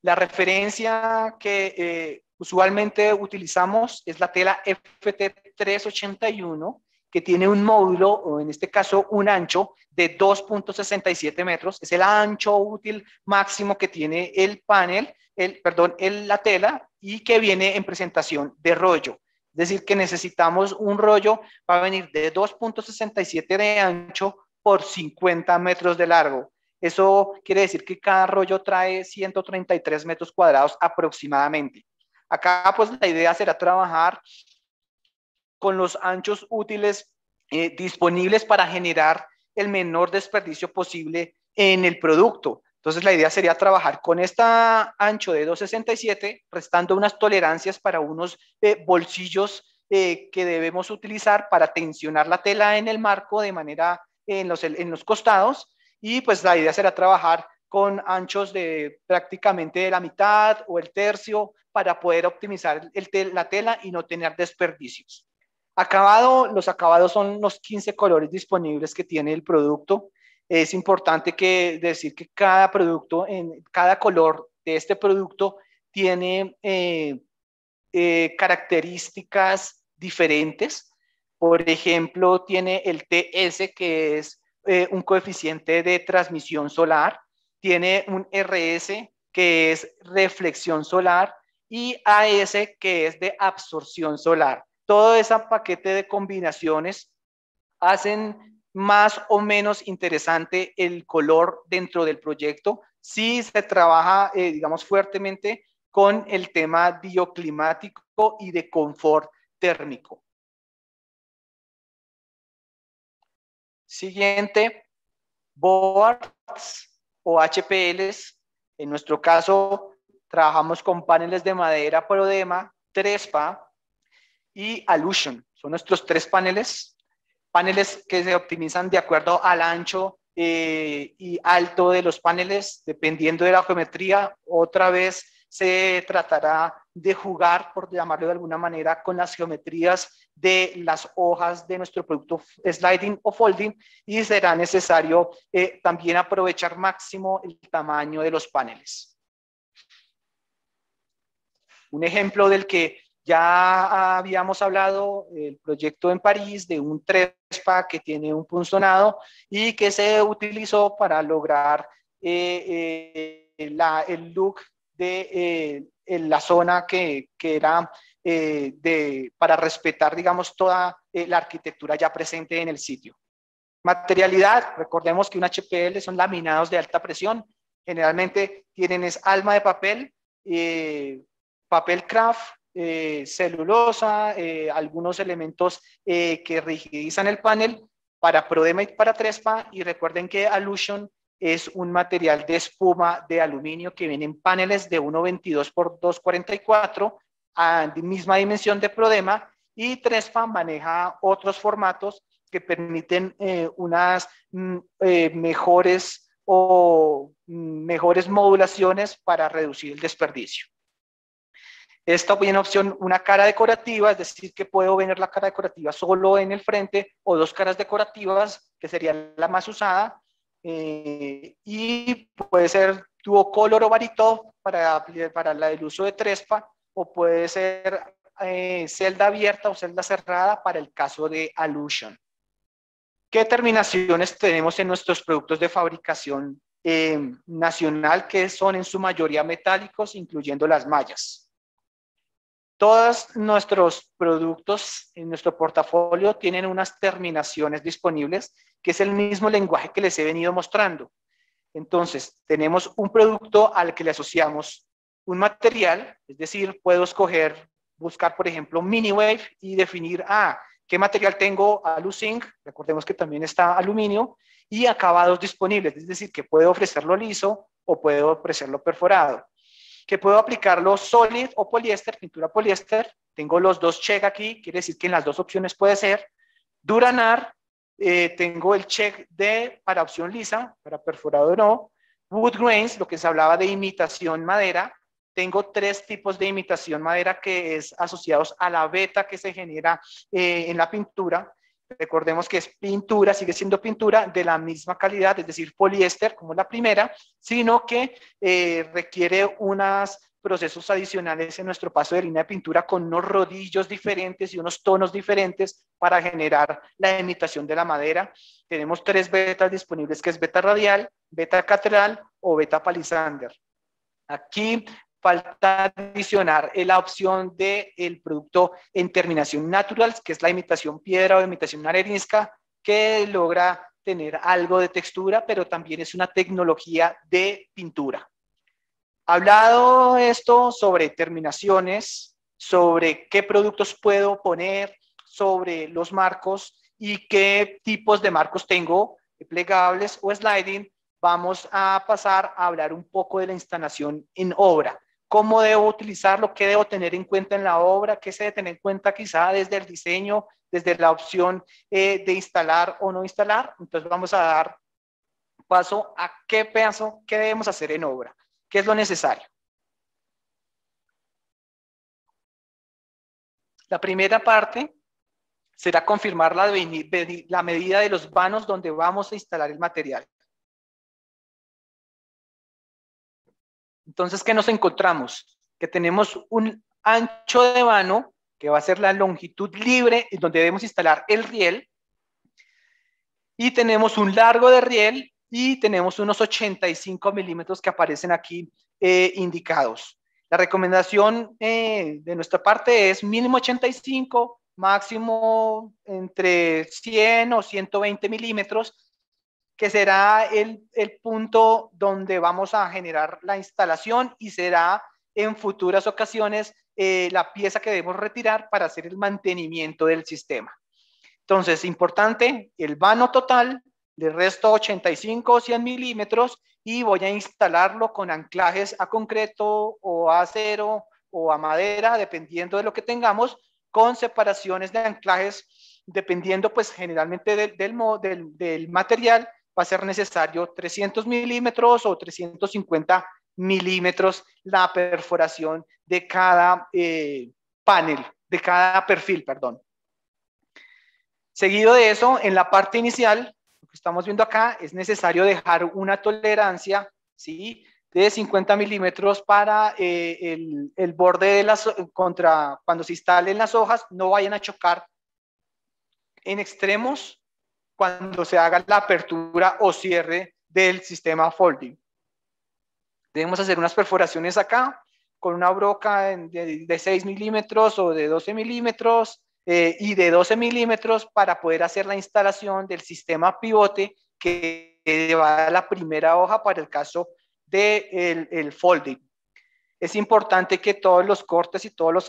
La referencia que eh, usualmente utilizamos es la tela FT381, que tiene un módulo, o en este caso un ancho, de 2.67 metros. Es el ancho útil máximo que tiene el panel, el, perdón, la tela, y que viene en presentación de rollo. Es decir, que necesitamos un rollo, para venir de 2.67 de ancho por 50 metros de largo. Eso quiere decir que cada rollo trae 133 metros cuadrados aproximadamente. Acá pues la idea será trabajar con los anchos útiles eh, disponibles para generar el menor desperdicio posible en el producto. Entonces la idea sería trabajar con este ancho de 267, restando unas tolerancias para unos eh, bolsillos eh, que debemos utilizar para tensionar la tela en el marco de manera en en los costados y pues la idea será trabajar con anchos de prácticamente la mitad o el tercio para poder optimizar la tela y no tener desperdicios. Acabado, los acabados son los 15 colores disponibles que tiene el producto. Es importante que decir que cada producto, en cada color de este producto tiene eh, eh, características diferentes. Por ejemplo, tiene el TS que es eh, un coeficiente de transmisión solar, tiene un RS que es reflexión solar y AS que es de absorción solar. Todo ese paquete de combinaciones hacen más o menos interesante el color dentro del proyecto si se trabaja, eh, digamos, fuertemente con el tema bioclimático y de confort térmico. Siguiente, boards o HPLs. En nuestro caso, trabajamos con paneles de madera Prodema, Trespa y Allusion, Son nuestros tres paneles. Paneles que se optimizan de acuerdo al ancho eh, y alto de los paneles, dependiendo de la geometría. Otra vez se tratará de jugar, por llamarlo de alguna manera, con las geometrías de las hojas de nuestro producto sliding o folding y será necesario eh, también aprovechar máximo el tamaño de los paneles. Un ejemplo del que ya habíamos hablado el proyecto en París de un trespa que tiene un punzonado y que se utilizó para lograr eh, eh, el look de en la zona que, que era eh, para respetar, digamos, toda eh, la arquitectura ya presente en el sitio. Materialidad, recordemos que un HPL son laminados de alta presión, generalmente tienen es alma de papel, eh, papel craft, celulosa, algunos elementos que rigidizan el panel para Prodema y para Trespa, y recuerden que Alusion es un material de espuma de aluminio que viene en paneles de 1,22 x 2,44 a misma dimensión de Prodema y Tresfa maneja otros formatos que permiten eh, unas mm, eh, mejores o mm, mejores modulaciones para reducir el desperdicio. Esta viene opción una cara decorativa, es decir, que puedo vender la cara decorativa solo en el frente o dos caras decorativas, que sería la más usada, eh, y puede ser color o varito para, el uso de trespa o puede ser eh, celda abierta o celda cerrada para el caso de alusion. ¿Qué terminaciones tenemos en nuestros productos de fabricación eh, nacional que son en su mayoría metálicos, incluyendo las mallas? Todos nuestros productos en nuestro portafolio tienen unas terminaciones disponibles, que es el mismo lenguaje que les he venido mostrando. Entonces, tenemos un producto al que le asociamos un material, es decir, puedo escoger, buscar, por ejemplo, mini y definir, ah, ¿qué material tengo? Alu-zinc, recordemos que también está aluminio, y acabados disponibles, es decir, que puedo ofrecerlo liso o puedo ofrecerlo perforado que puedo aplicarlo solid o poliéster, pintura poliéster. Tengo los dos check aquí, quiere decir que en las dos opciones puede ser. Duranar, eh, tengo el check de para opción lisa, para perforado no. Wood grains, lo que se hablaba de imitación madera. Tengo tres tipos de imitación madera que es asociados a la beta que se genera eh, en la pintura. Recordemos que es pintura, sigue siendo pintura de la misma calidad, es decir, poliéster como la primera, sino que eh, requiere unos procesos adicionales en nuestro paso de línea de pintura con unos rodillos diferentes y unos tonos diferentes para generar la imitación de la madera. Tenemos tres betas disponibles que es beta radial, beta catedral o beta palisander. Aquí falta adicionar la opción del el producto en terminación naturals, que es la imitación piedra o imitación arenisca, que logra tener algo de textura, pero también es una tecnología de pintura. Hablado esto sobre terminaciones, sobre qué productos puedo poner, sobre los marcos y qué tipos de marcos tengo, plegables o sliding, vamos a pasar a hablar un poco de la instalación en obra cómo debo utilizarlo, qué debo tener en cuenta en la obra, qué se debe tener en cuenta quizá desde el diseño, desde la opción eh, de instalar o no instalar. Entonces vamos a dar paso a qué pedazo, qué debemos hacer en obra, qué es lo necesario. La primera parte será confirmar la medida de los vanos donde vamos a instalar el material. Entonces, ¿qué nos encontramos? Que tenemos un ancho de vano, que va a ser la longitud libre, donde debemos instalar el riel, y tenemos un largo de riel y tenemos unos 85 milímetros que aparecen aquí eh, indicados. La recomendación eh, de nuestra parte es mínimo 85, máximo entre 100 o 120 milímetros que será el, punto donde vamos a generar la instalación y será en futuras ocasiones eh, la pieza que debemos retirar para hacer el mantenimiento del sistema. Entonces, importante, el vano total, del resto 85 o 100 milímetros y voy a instalarlo con anclajes a concreto o a acero o a madera, dependiendo de lo que tengamos, con separaciones de anclajes, dependiendo pues generalmente del, del material va a ser necesario 300 milímetros o 350 milímetros la perforación de cada eh, panel, de cada perfil, perdón. Seguido de eso, en la parte inicial, lo que estamos viendo acá, es necesario dejar una tolerancia, ¿sí? de 50 milímetros para eh, el, el, borde de las contra cuando se instalen las hojas no vayan a chocar en extremos cuando se haga la apertura o cierre del sistema folding. Debemos hacer unas perforaciones acá con una broca de, 6 milímetros o de 12 milímetros eh, y de 12 milímetros para poder hacer la instalación del sistema pivote que va a la primera hoja para el caso del de el, folding. Es importante que todos los cortes y todas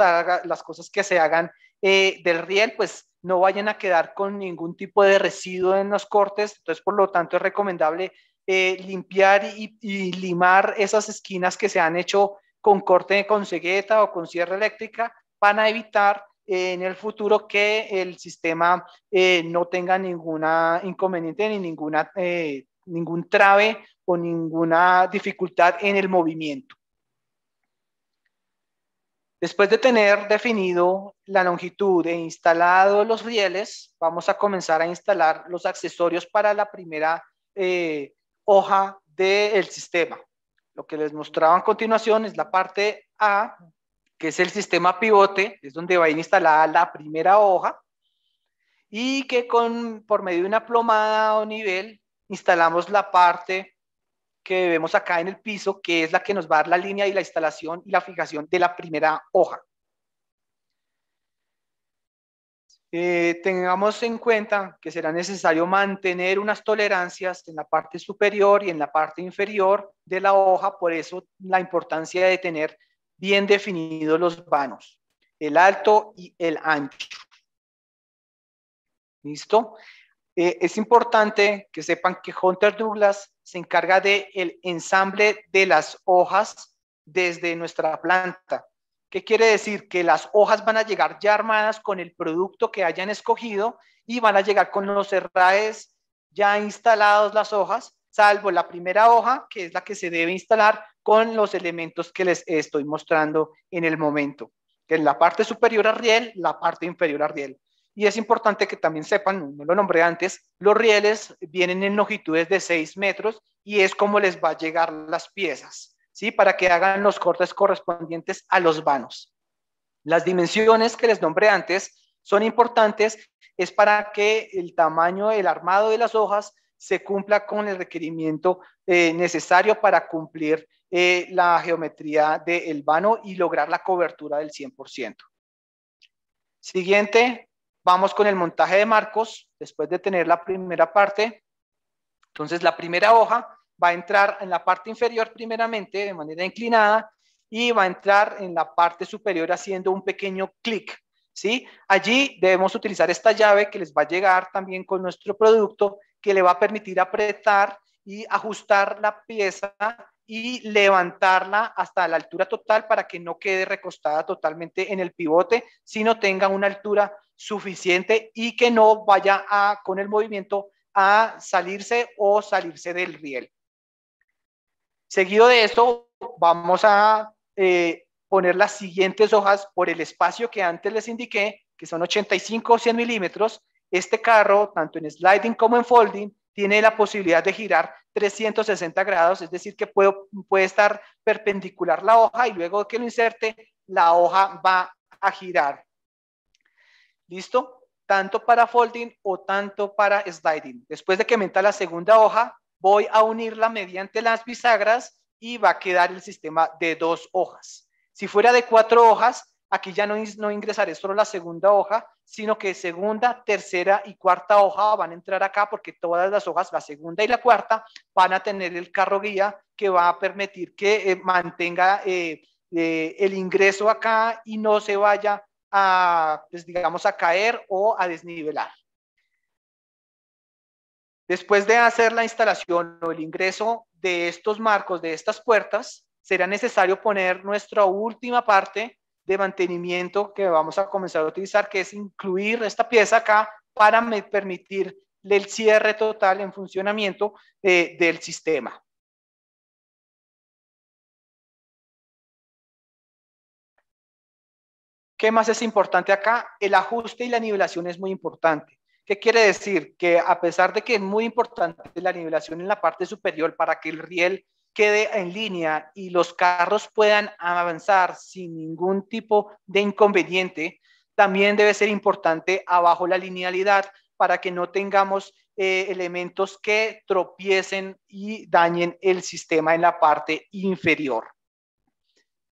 las cosas que se hagan eh, del riel, pues no vayan a quedar con ningún tipo de residuo en los cortes, entonces por lo tanto es recomendable eh, limpiar y, limar esas esquinas que se han hecho con corte con cegueta o con sierra eléctrica para evitar eh, en el futuro que el sistema no tenga ninguna inconveniente ni ninguna, ningún trave o ninguna dificultad en el movimiento. Después de tener definido la longitud e instalado los rieles, vamos a comenzar a instalar los accesorios para la primera eh, hoja del sistema. Lo que les mostraba a continuación es la parte A, que es el sistema pivote, es donde va a ir instalada la primera hoja, y que con, por medio de una plomada o nivel instalamos la parte que vemos acá en el piso, que es la que nos va a dar la línea y la instalación y la fijación de la primera hoja. Eh, tengamos en cuenta que será necesario mantener unas tolerancias en la parte superior y en la parte inferior de la hoja, por eso la importancia de tener bien definidos los vanos, el alto y el ancho. ¿Listo? Eh, es importante que sepan que Hunter Douglas se encarga del el ensamble de las hojas desde nuestra planta. ¿Qué quiere decir? Que las hojas van a llegar ya armadas con el producto que hayan escogido y van a llegar con los herrajes ya instalados las hojas, salvo la primera hoja, que es la que se debe instalar con los elementos que les estoy mostrando en el momento, que la parte superior a riel, la parte inferior a riel. Y es importante que también sepan, no lo nombré antes, los rieles vienen en longitudes de 6 metros y es como les va a llegar las piezas, ¿sí? Para que hagan los cortes correspondientes a los vanos. Las dimensiones que les nombré antes son importantes, es para que el tamaño del armado de las hojas se cumpla con el requerimiento eh, necesario para cumplir eh, la geometría del vano y lograr la cobertura del 100%. Siguiente, Vamos con el montaje de marcos, después de tener la primera parte. Entonces la primera hoja va a entrar en la parte inferior primeramente de manera inclinada y va a entrar en la parte superior haciendo un pequeño clic. ¿sí? Allí debemos utilizar esta llave que les va a llegar también con nuestro producto que le va a permitir apretar y ajustar la pieza y levantarla hasta la altura total para que no quede recostada totalmente en el pivote, sino tenga una altura suficiente y que no vaya a, con el movimiento a salirse o salirse del riel. Seguido de esto, vamos a eh, poner las siguientes hojas por el espacio que antes les indiqué, que son 85 o 100 milímetros. Este carro, tanto en sliding como en folding, tiene la posibilidad de girar 360 grados, es decir, que puedo, puede estar perpendicular la hoja y luego que lo inserte, la hoja va a girar. ¿Listo? Tanto para folding o tanto para sliding. Después de que meta la segunda hoja, voy a unirla mediante las bisagras y va a quedar el sistema de dos hojas. Si fuera de cuatro hojas, Aquí ya no, ingresaré solo la segunda hoja, sino que segunda, tercera y cuarta hoja van a entrar acá porque todas las hojas, la segunda y la cuarta, van a tener el carro guía que va a permitir que eh, mantenga eh, eh, el ingreso acá y no se vaya a, pues, digamos, a caer o a desnivelar. Después de hacer la instalación o el ingreso de estos marcos, de estas puertas, será necesario poner nuestra última parte de mantenimiento que vamos a comenzar a utilizar, que es incluir esta pieza acá para permitir el cierre total en funcionamiento eh, del sistema. ¿Qué más es importante acá? El ajuste y la nivelación es muy importante. ¿Qué quiere decir? Que a pesar de que es muy importante la nivelación en la parte superior para que el riel quede en línea y los carros puedan avanzar sin ningún tipo de inconveniente, también debe ser importante abajo la linealidad para que no tengamos eh, elementos que tropiecen y dañen el sistema en la parte inferior.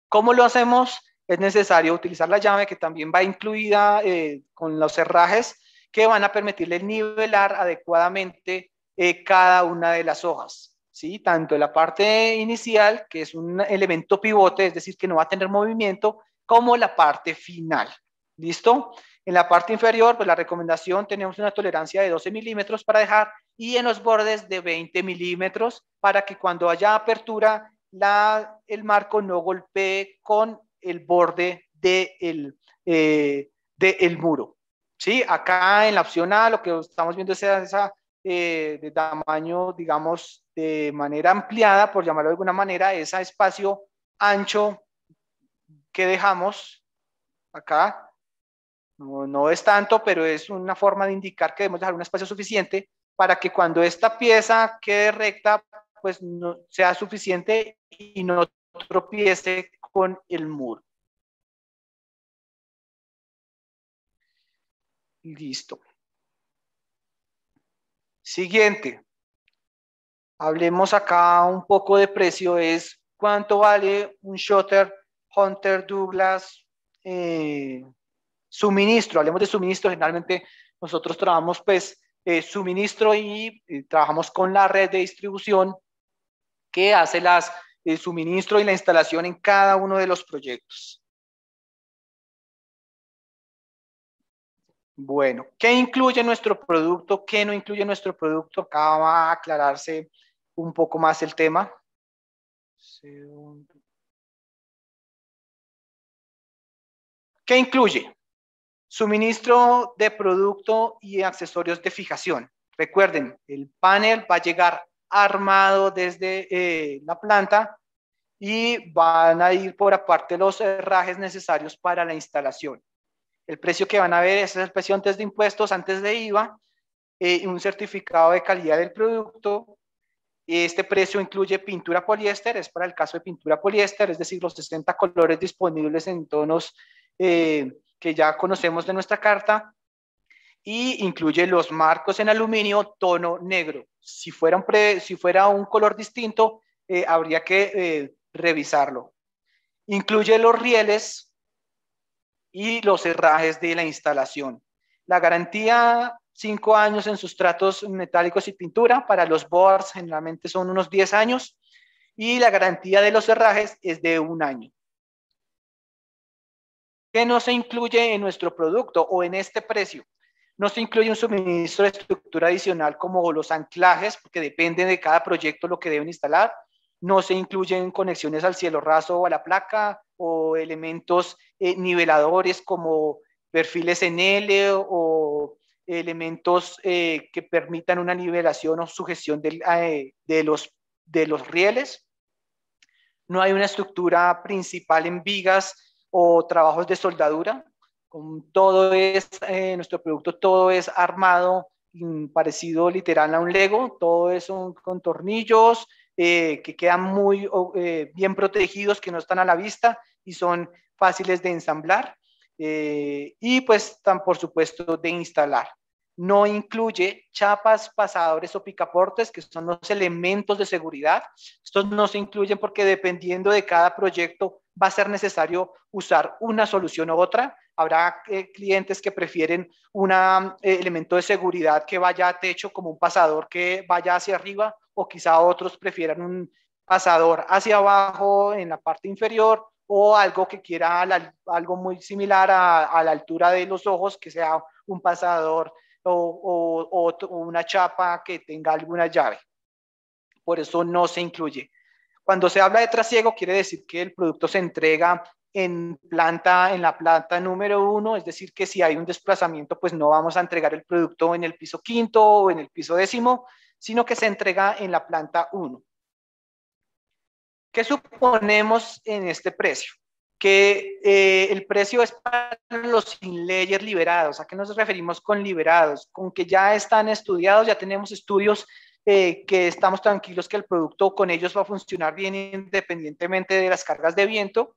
¿Cómo lo hacemos? Es necesario utilizar la llave que también va incluida eh, con los cerrajes que van a permitirle nivelar adecuadamente eh, cada una de las hojas. ¿sí? tanto la parte inicial, que es un elemento pivote, es decir, que no va a tener movimiento, como la parte final. ¿Listo? En la parte inferior, pues la recomendación, tenemos una tolerancia de 12 milímetros para dejar y en los bordes de 20 milímetros para que cuando haya apertura, la, el marco no golpee con el borde del de eh, de muro. ¿Sí? Acá en la opción A lo que estamos viendo es esa eh, de tamaño, digamos, de manera ampliada, por llamarlo de alguna manera, ese espacio ancho que dejamos acá. No, es tanto, pero es una forma de indicar que debemos dejar un espacio suficiente para que cuando esta pieza quede recta, pues no, sea suficiente y no tropiece con el muro. Listo. Siguiente. Hablemos acá un poco de precio. Es cuánto vale un Shutter Hunter Douglas eh, suministro. Hablemos de suministro. Generalmente nosotros trabajamos pues eh, suministro y eh, trabajamos con la red de distribución que hace las, el suministro y la instalación en cada uno de los proyectos. Bueno, ¿qué incluye nuestro producto? ¿Qué no incluye nuestro producto? Acá va a aclararse un poco más el tema. ¿Qué incluye? Suministro de producto y accesorios de fijación. Recuerden, el panel va a llegar armado desde eh, la planta y van a ir por aparte los herrajes necesarios para la instalación. El precio que van a ver es el precio antes de impuestos, antes de IVA, eh, un certificado de calidad del producto. Este precio incluye pintura poliéster, es para el caso de pintura poliéster, es decir, los 60 colores disponibles en tonos eh, que ya conocemos de nuestra carta. Y incluye los marcos en aluminio tono negro. Si fuera un, si fuera un color distinto, eh, habría que revisarlo. Incluye los rieles y los herrajes de la instalación. La garantía, cinco años en sustratos metálicos y pintura, para los boards generalmente son unos 10 años, y la garantía de los herrajes es de un año. ¿Qué no se incluye en nuestro producto o en este precio? No se incluye un suministro de estructura adicional como los anclajes, porque depende de cada proyecto lo que deben instalar, no se incluyen conexiones al cielo raso o a la placa o elementos eh, niveladores como perfiles en L o elementos eh, que permitan una nivelación o sujeción eh, de, los, de los rieles. No hay una estructura principal en vigas o trabajos de soldadura. Todo es, nuestro producto todo es armado, mm, parecido literal a un Lego, todo es con tornillos, eh, que quedan muy eh, bien protegidos, que no están a la vista y son fáciles de ensamblar eh, y pues están, por supuesto de instalar. No incluye chapas, pasadores o picaportes, que son los elementos de seguridad. Estos no se incluyen porque dependiendo de cada proyecto va a ser necesario usar una solución u otra. Habrá clientes que prefieren un elemento de seguridad que vaya a techo como un pasador que vaya hacia arriba o quizá otros prefieran un pasador hacia abajo en la parte inferior o algo que quiera algo muy similar a, la altura de los ojos, que sea un pasador o, o, una chapa que tenga alguna llave. Por eso no se incluye. Cuando se habla de trasiego, quiere decir que el producto se entrega en planta, en la planta número uno, es decir, que si hay un desplazamiento, pues no vamos a entregar el producto en el piso quinto o en el piso décimo, sino que se entrega en la planta 1. ¿Qué suponemos en este precio? Que eh, el precio es para los sin leyes liberados. ¿A qué nos referimos con liberados? Con que ya están estudiados, ya tenemos estudios eh, que estamos tranquilos que el producto con ellos va a funcionar bien independientemente de las cargas de viento,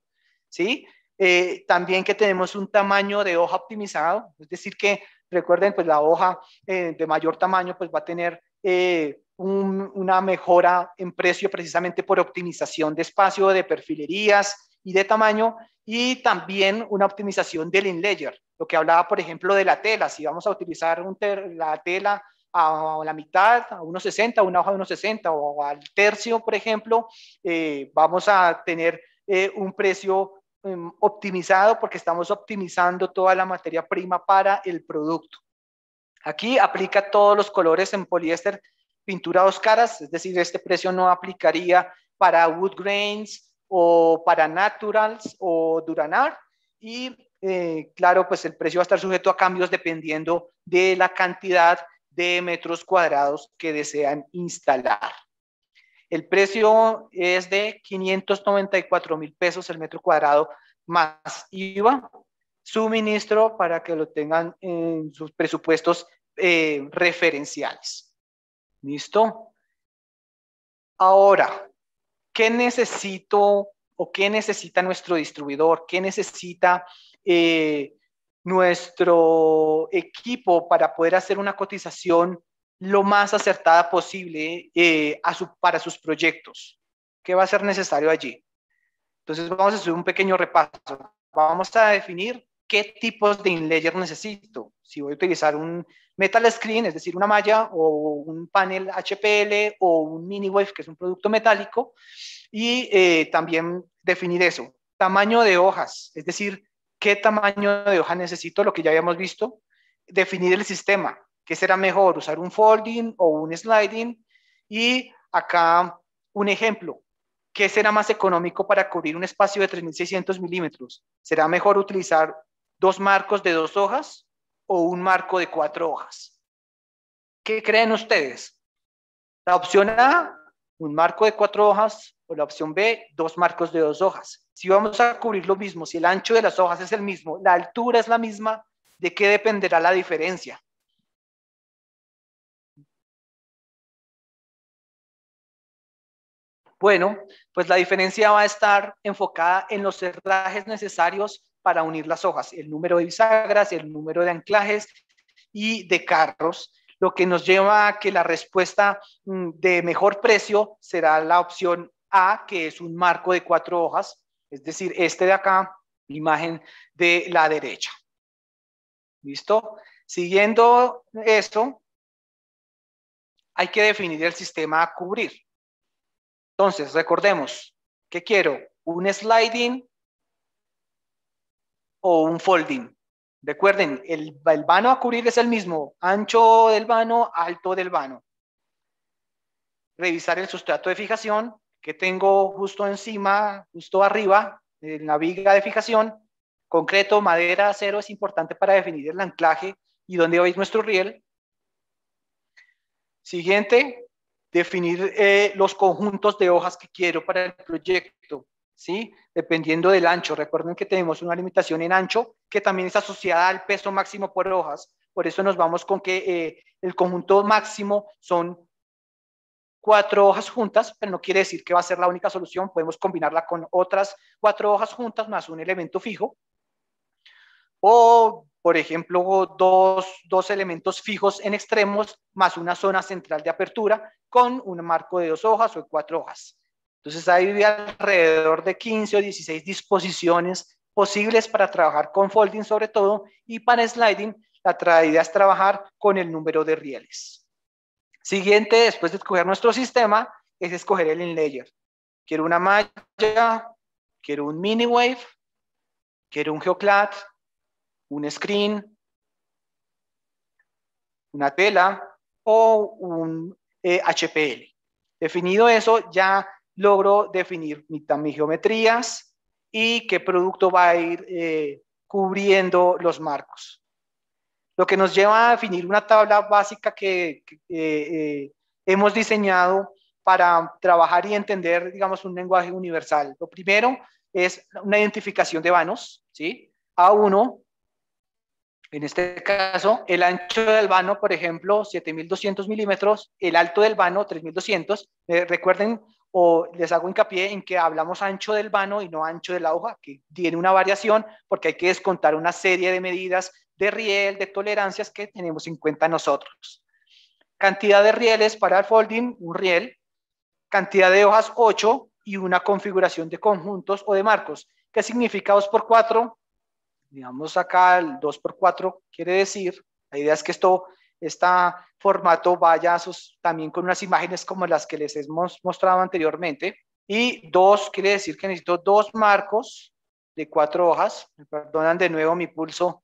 ¿sí? Eh, también que tenemos un tamaño de hoja optimizado, es decir que recuerden pues la hoja de mayor tamaño pues va a tener eh, una mejora en precio precisamente por optimización de espacio, de perfilerías y de tamaño, y también una optimización del inlayer, lo que hablaba, por ejemplo, de la tela. Si vamos a utilizar un la tela a la mitad, a 1,60, una hoja de 1,60 o al tercio, por ejemplo, eh, vamos a tener eh, un precio em, optimizado porque estamos optimizando toda la materia prima para el producto. Aquí aplica todos los colores en poliéster pintura dos caras, es decir, este precio no aplicaría para wood grains o para naturals o duranar y eh, claro, pues el precio va a estar sujeto a cambios dependiendo de la cantidad de metros cuadrados que desean instalar. El precio es de 594 mil pesos el metro cuadrado más IVA suministro para que lo tengan en sus presupuestos eh, referenciales. ¿Listo? Ahora, ¿qué necesito o qué necesita nuestro distribuidor? ¿Qué necesita eh, nuestro equipo para poder hacer una cotización lo más acertada posible eh, a para sus proyectos? ¿Qué va a ser necesario allí? Entonces vamos a hacer un pequeño repaso. Vamos a definir qué tipos de inlayer necesito. Si voy a utilizar un metal screen, es decir, una malla o un panel HPL o un mini wave, que es un producto metálico, y eh, también definir eso. Tamaño de hojas, es decir, qué tamaño de hoja necesito, lo que ya habíamos visto. Definir el sistema, qué será mejor, usar un folding o un sliding. Y acá un ejemplo, ¿qué será más económico para cubrir un espacio de 3600 milímetros? ¿Será mejor utilizar dos marcos de dos hojas o un marco de cuatro hojas. ¿Qué creen ustedes? La opción A, un marco de cuatro hojas, o la opción B, dos marcos de dos hojas. Si vamos a cubrir lo mismo, si el ancho de las hojas es el mismo, la altura es la misma, ¿de qué dependerá la diferencia? Bueno, pues la diferencia va a estar enfocada en los cerrajes necesarios para unir las hojas, el número de bisagras, el número de anclajes y de carros, lo que nos lleva a que la respuesta mm, de mejor precio será la opción A, que es un marco de cuatro hojas, es decir, este de acá, imagen de la derecha. ¿Listo? Siguiendo esto, hay que definir el sistema a cubrir. Entonces, recordemos, ¿qué quiero? Un sliding o un folding. Recuerden, el, vano a cubrir es el mismo, ancho del vano, alto del vano. Revisar el sustrato de fijación que tengo justo encima, justo arriba, en la viga de fijación. Concreto, madera, acero es importante para definir el anclaje y dónde veis nuestro riel. Siguiente, definir eh, los conjuntos de hojas que quiero para el proyecto. ¿sí? Dependiendo del ancho. Recuerden que tenemos una limitación en ancho que también es asociada al peso máximo por hojas. Por eso nos vamos con que eh, el conjunto máximo son cuatro hojas juntas, pero no quiere decir que va a ser la única solución. Podemos combinarla con otras cuatro hojas juntas más un elemento fijo. O, por ejemplo, dos, elementos fijos en extremos más una zona central de apertura con un marco de dos hojas o cuatro hojas. Entonces hay alrededor de 15 o 16 disposiciones posibles para trabajar con folding sobre todo y para sliding la idea es trabajar con el número de rieles. Siguiente, después de escoger nuestro sistema, es escoger el inlayer. Quiero una malla, quiero un mini wave, quiero un geoclad, un screen, una tela o un HPL. Eh, Definido eso, ya logro definir mis geometrías y qué producto va a ir eh, cubriendo los marcos. Lo que nos lleva a definir una tabla básica que, eh, eh, hemos diseñado para trabajar y entender, digamos, un lenguaje universal. Lo primero es una identificación de vanos, ¿sí? A1, en este caso, el ancho del vano, por ejemplo, 7200 milímetros, el alto del vano, 3200. recuerden o les hago hincapié en que hablamos ancho del vano y no ancho de la hoja, que tiene una variación porque hay que descontar una serie de medidas de riel, de tolerancias que tenemos en cuenta nosotros. Cantidad de rieles para el folding, un riel. Cantidad de hojas, 8 y una configuración de conjuntos o de marcos. ¿Qué significa 2 por 4 Digamos acá el 2 por 4 quiere decir, la idea es que esto este formato vaya también con unas imágenes como las que les hemos mostrado anteriormente. Y dos, quiere decir que necesito dos marcos de cuatro hojas. Me perdonan de nuevo mi pulso.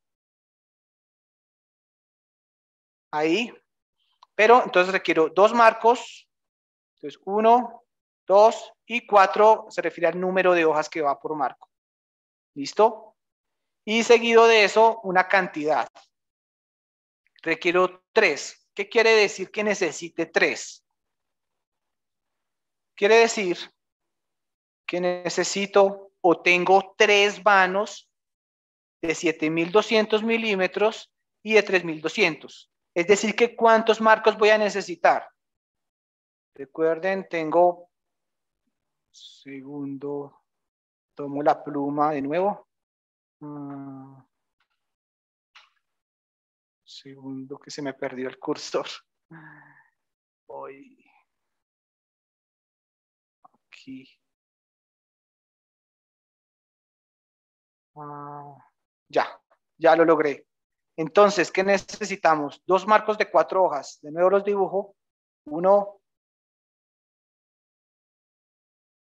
Ahí. Pero entonces requiero dos marcos. Entonces, uno, dos y cuatro se refiere al número de hojas que va por marco. ¿Listo? Y seguido de eso, una cantidad requiero tres. ¿Qué quiere decir que necesite tres? Quiere decir que necesito o tengo tres vanos de 7200 milímetros y de 3200. Es decir, que cuántos marcos voy a necesitar. Recuerden, tengo segundo, tomo la pluma de nuevo. Ah, segundo que se me perdió el cursor. Voy. Aquí. Ah, ya, ya lo logré. Entonces, ¿qué necesitamos? Dos marcos de cuatro hojas. De nuevo los dibujo. Uno,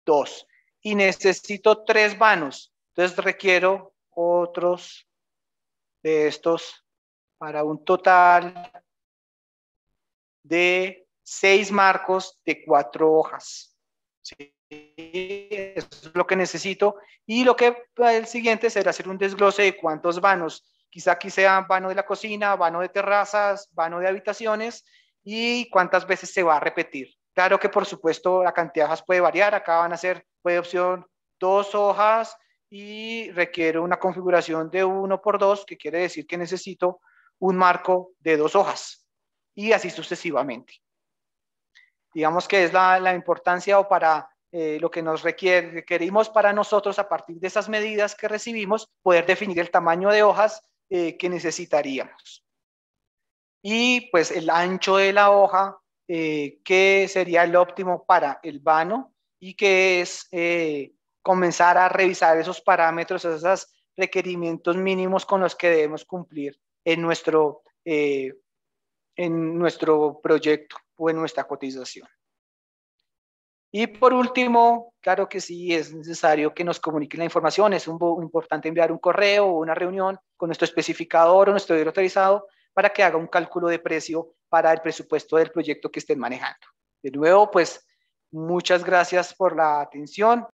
dos. Y necesito tres vanos. Entonces requiero otros de estos para un total de seis marcos de cuatro hojas. Eso es lo que necesito. Y lo que eh, el siguiente será hacer un desglose de cuántos vanos. Quizá aquí sea vano de la cocina, vano de terrazas, vano de habitaciones y cuántas veces se va a repetir. Claro que por supuesto la cantidad de hojas puede variar. Acá van a ser, puede opción dos hojas y requiere una configuración de uno por dos, que quiere decir que necesito un marco de dos hojas y así sucesivamente. Digamos que es la, importancia o para eh, lo que nos requerimos para nosotros a partir de esas medidas que recibimos, poder definir el tamaño de hojas eh, que necesitaríamos. Y pues el ancho de la hoja, eh, que sería el óptimo para el vano y que es eh, comenzar a revisar esos parámetros, esos requerimientos mínimos con los que debemos cumplir en nuestro, eh, en nuestro proyecto o en nuestra cotización. Y por último, claro que sí, es necesario que nos comuniquen la información. Es un, importante enviar un correo o una reunión con nuestro especificador o nuestro autorizado para que haga un cálculo de precio para el presupuesto del proyecto que estén manejando. De nuevo, pues muchas gracias por la atención.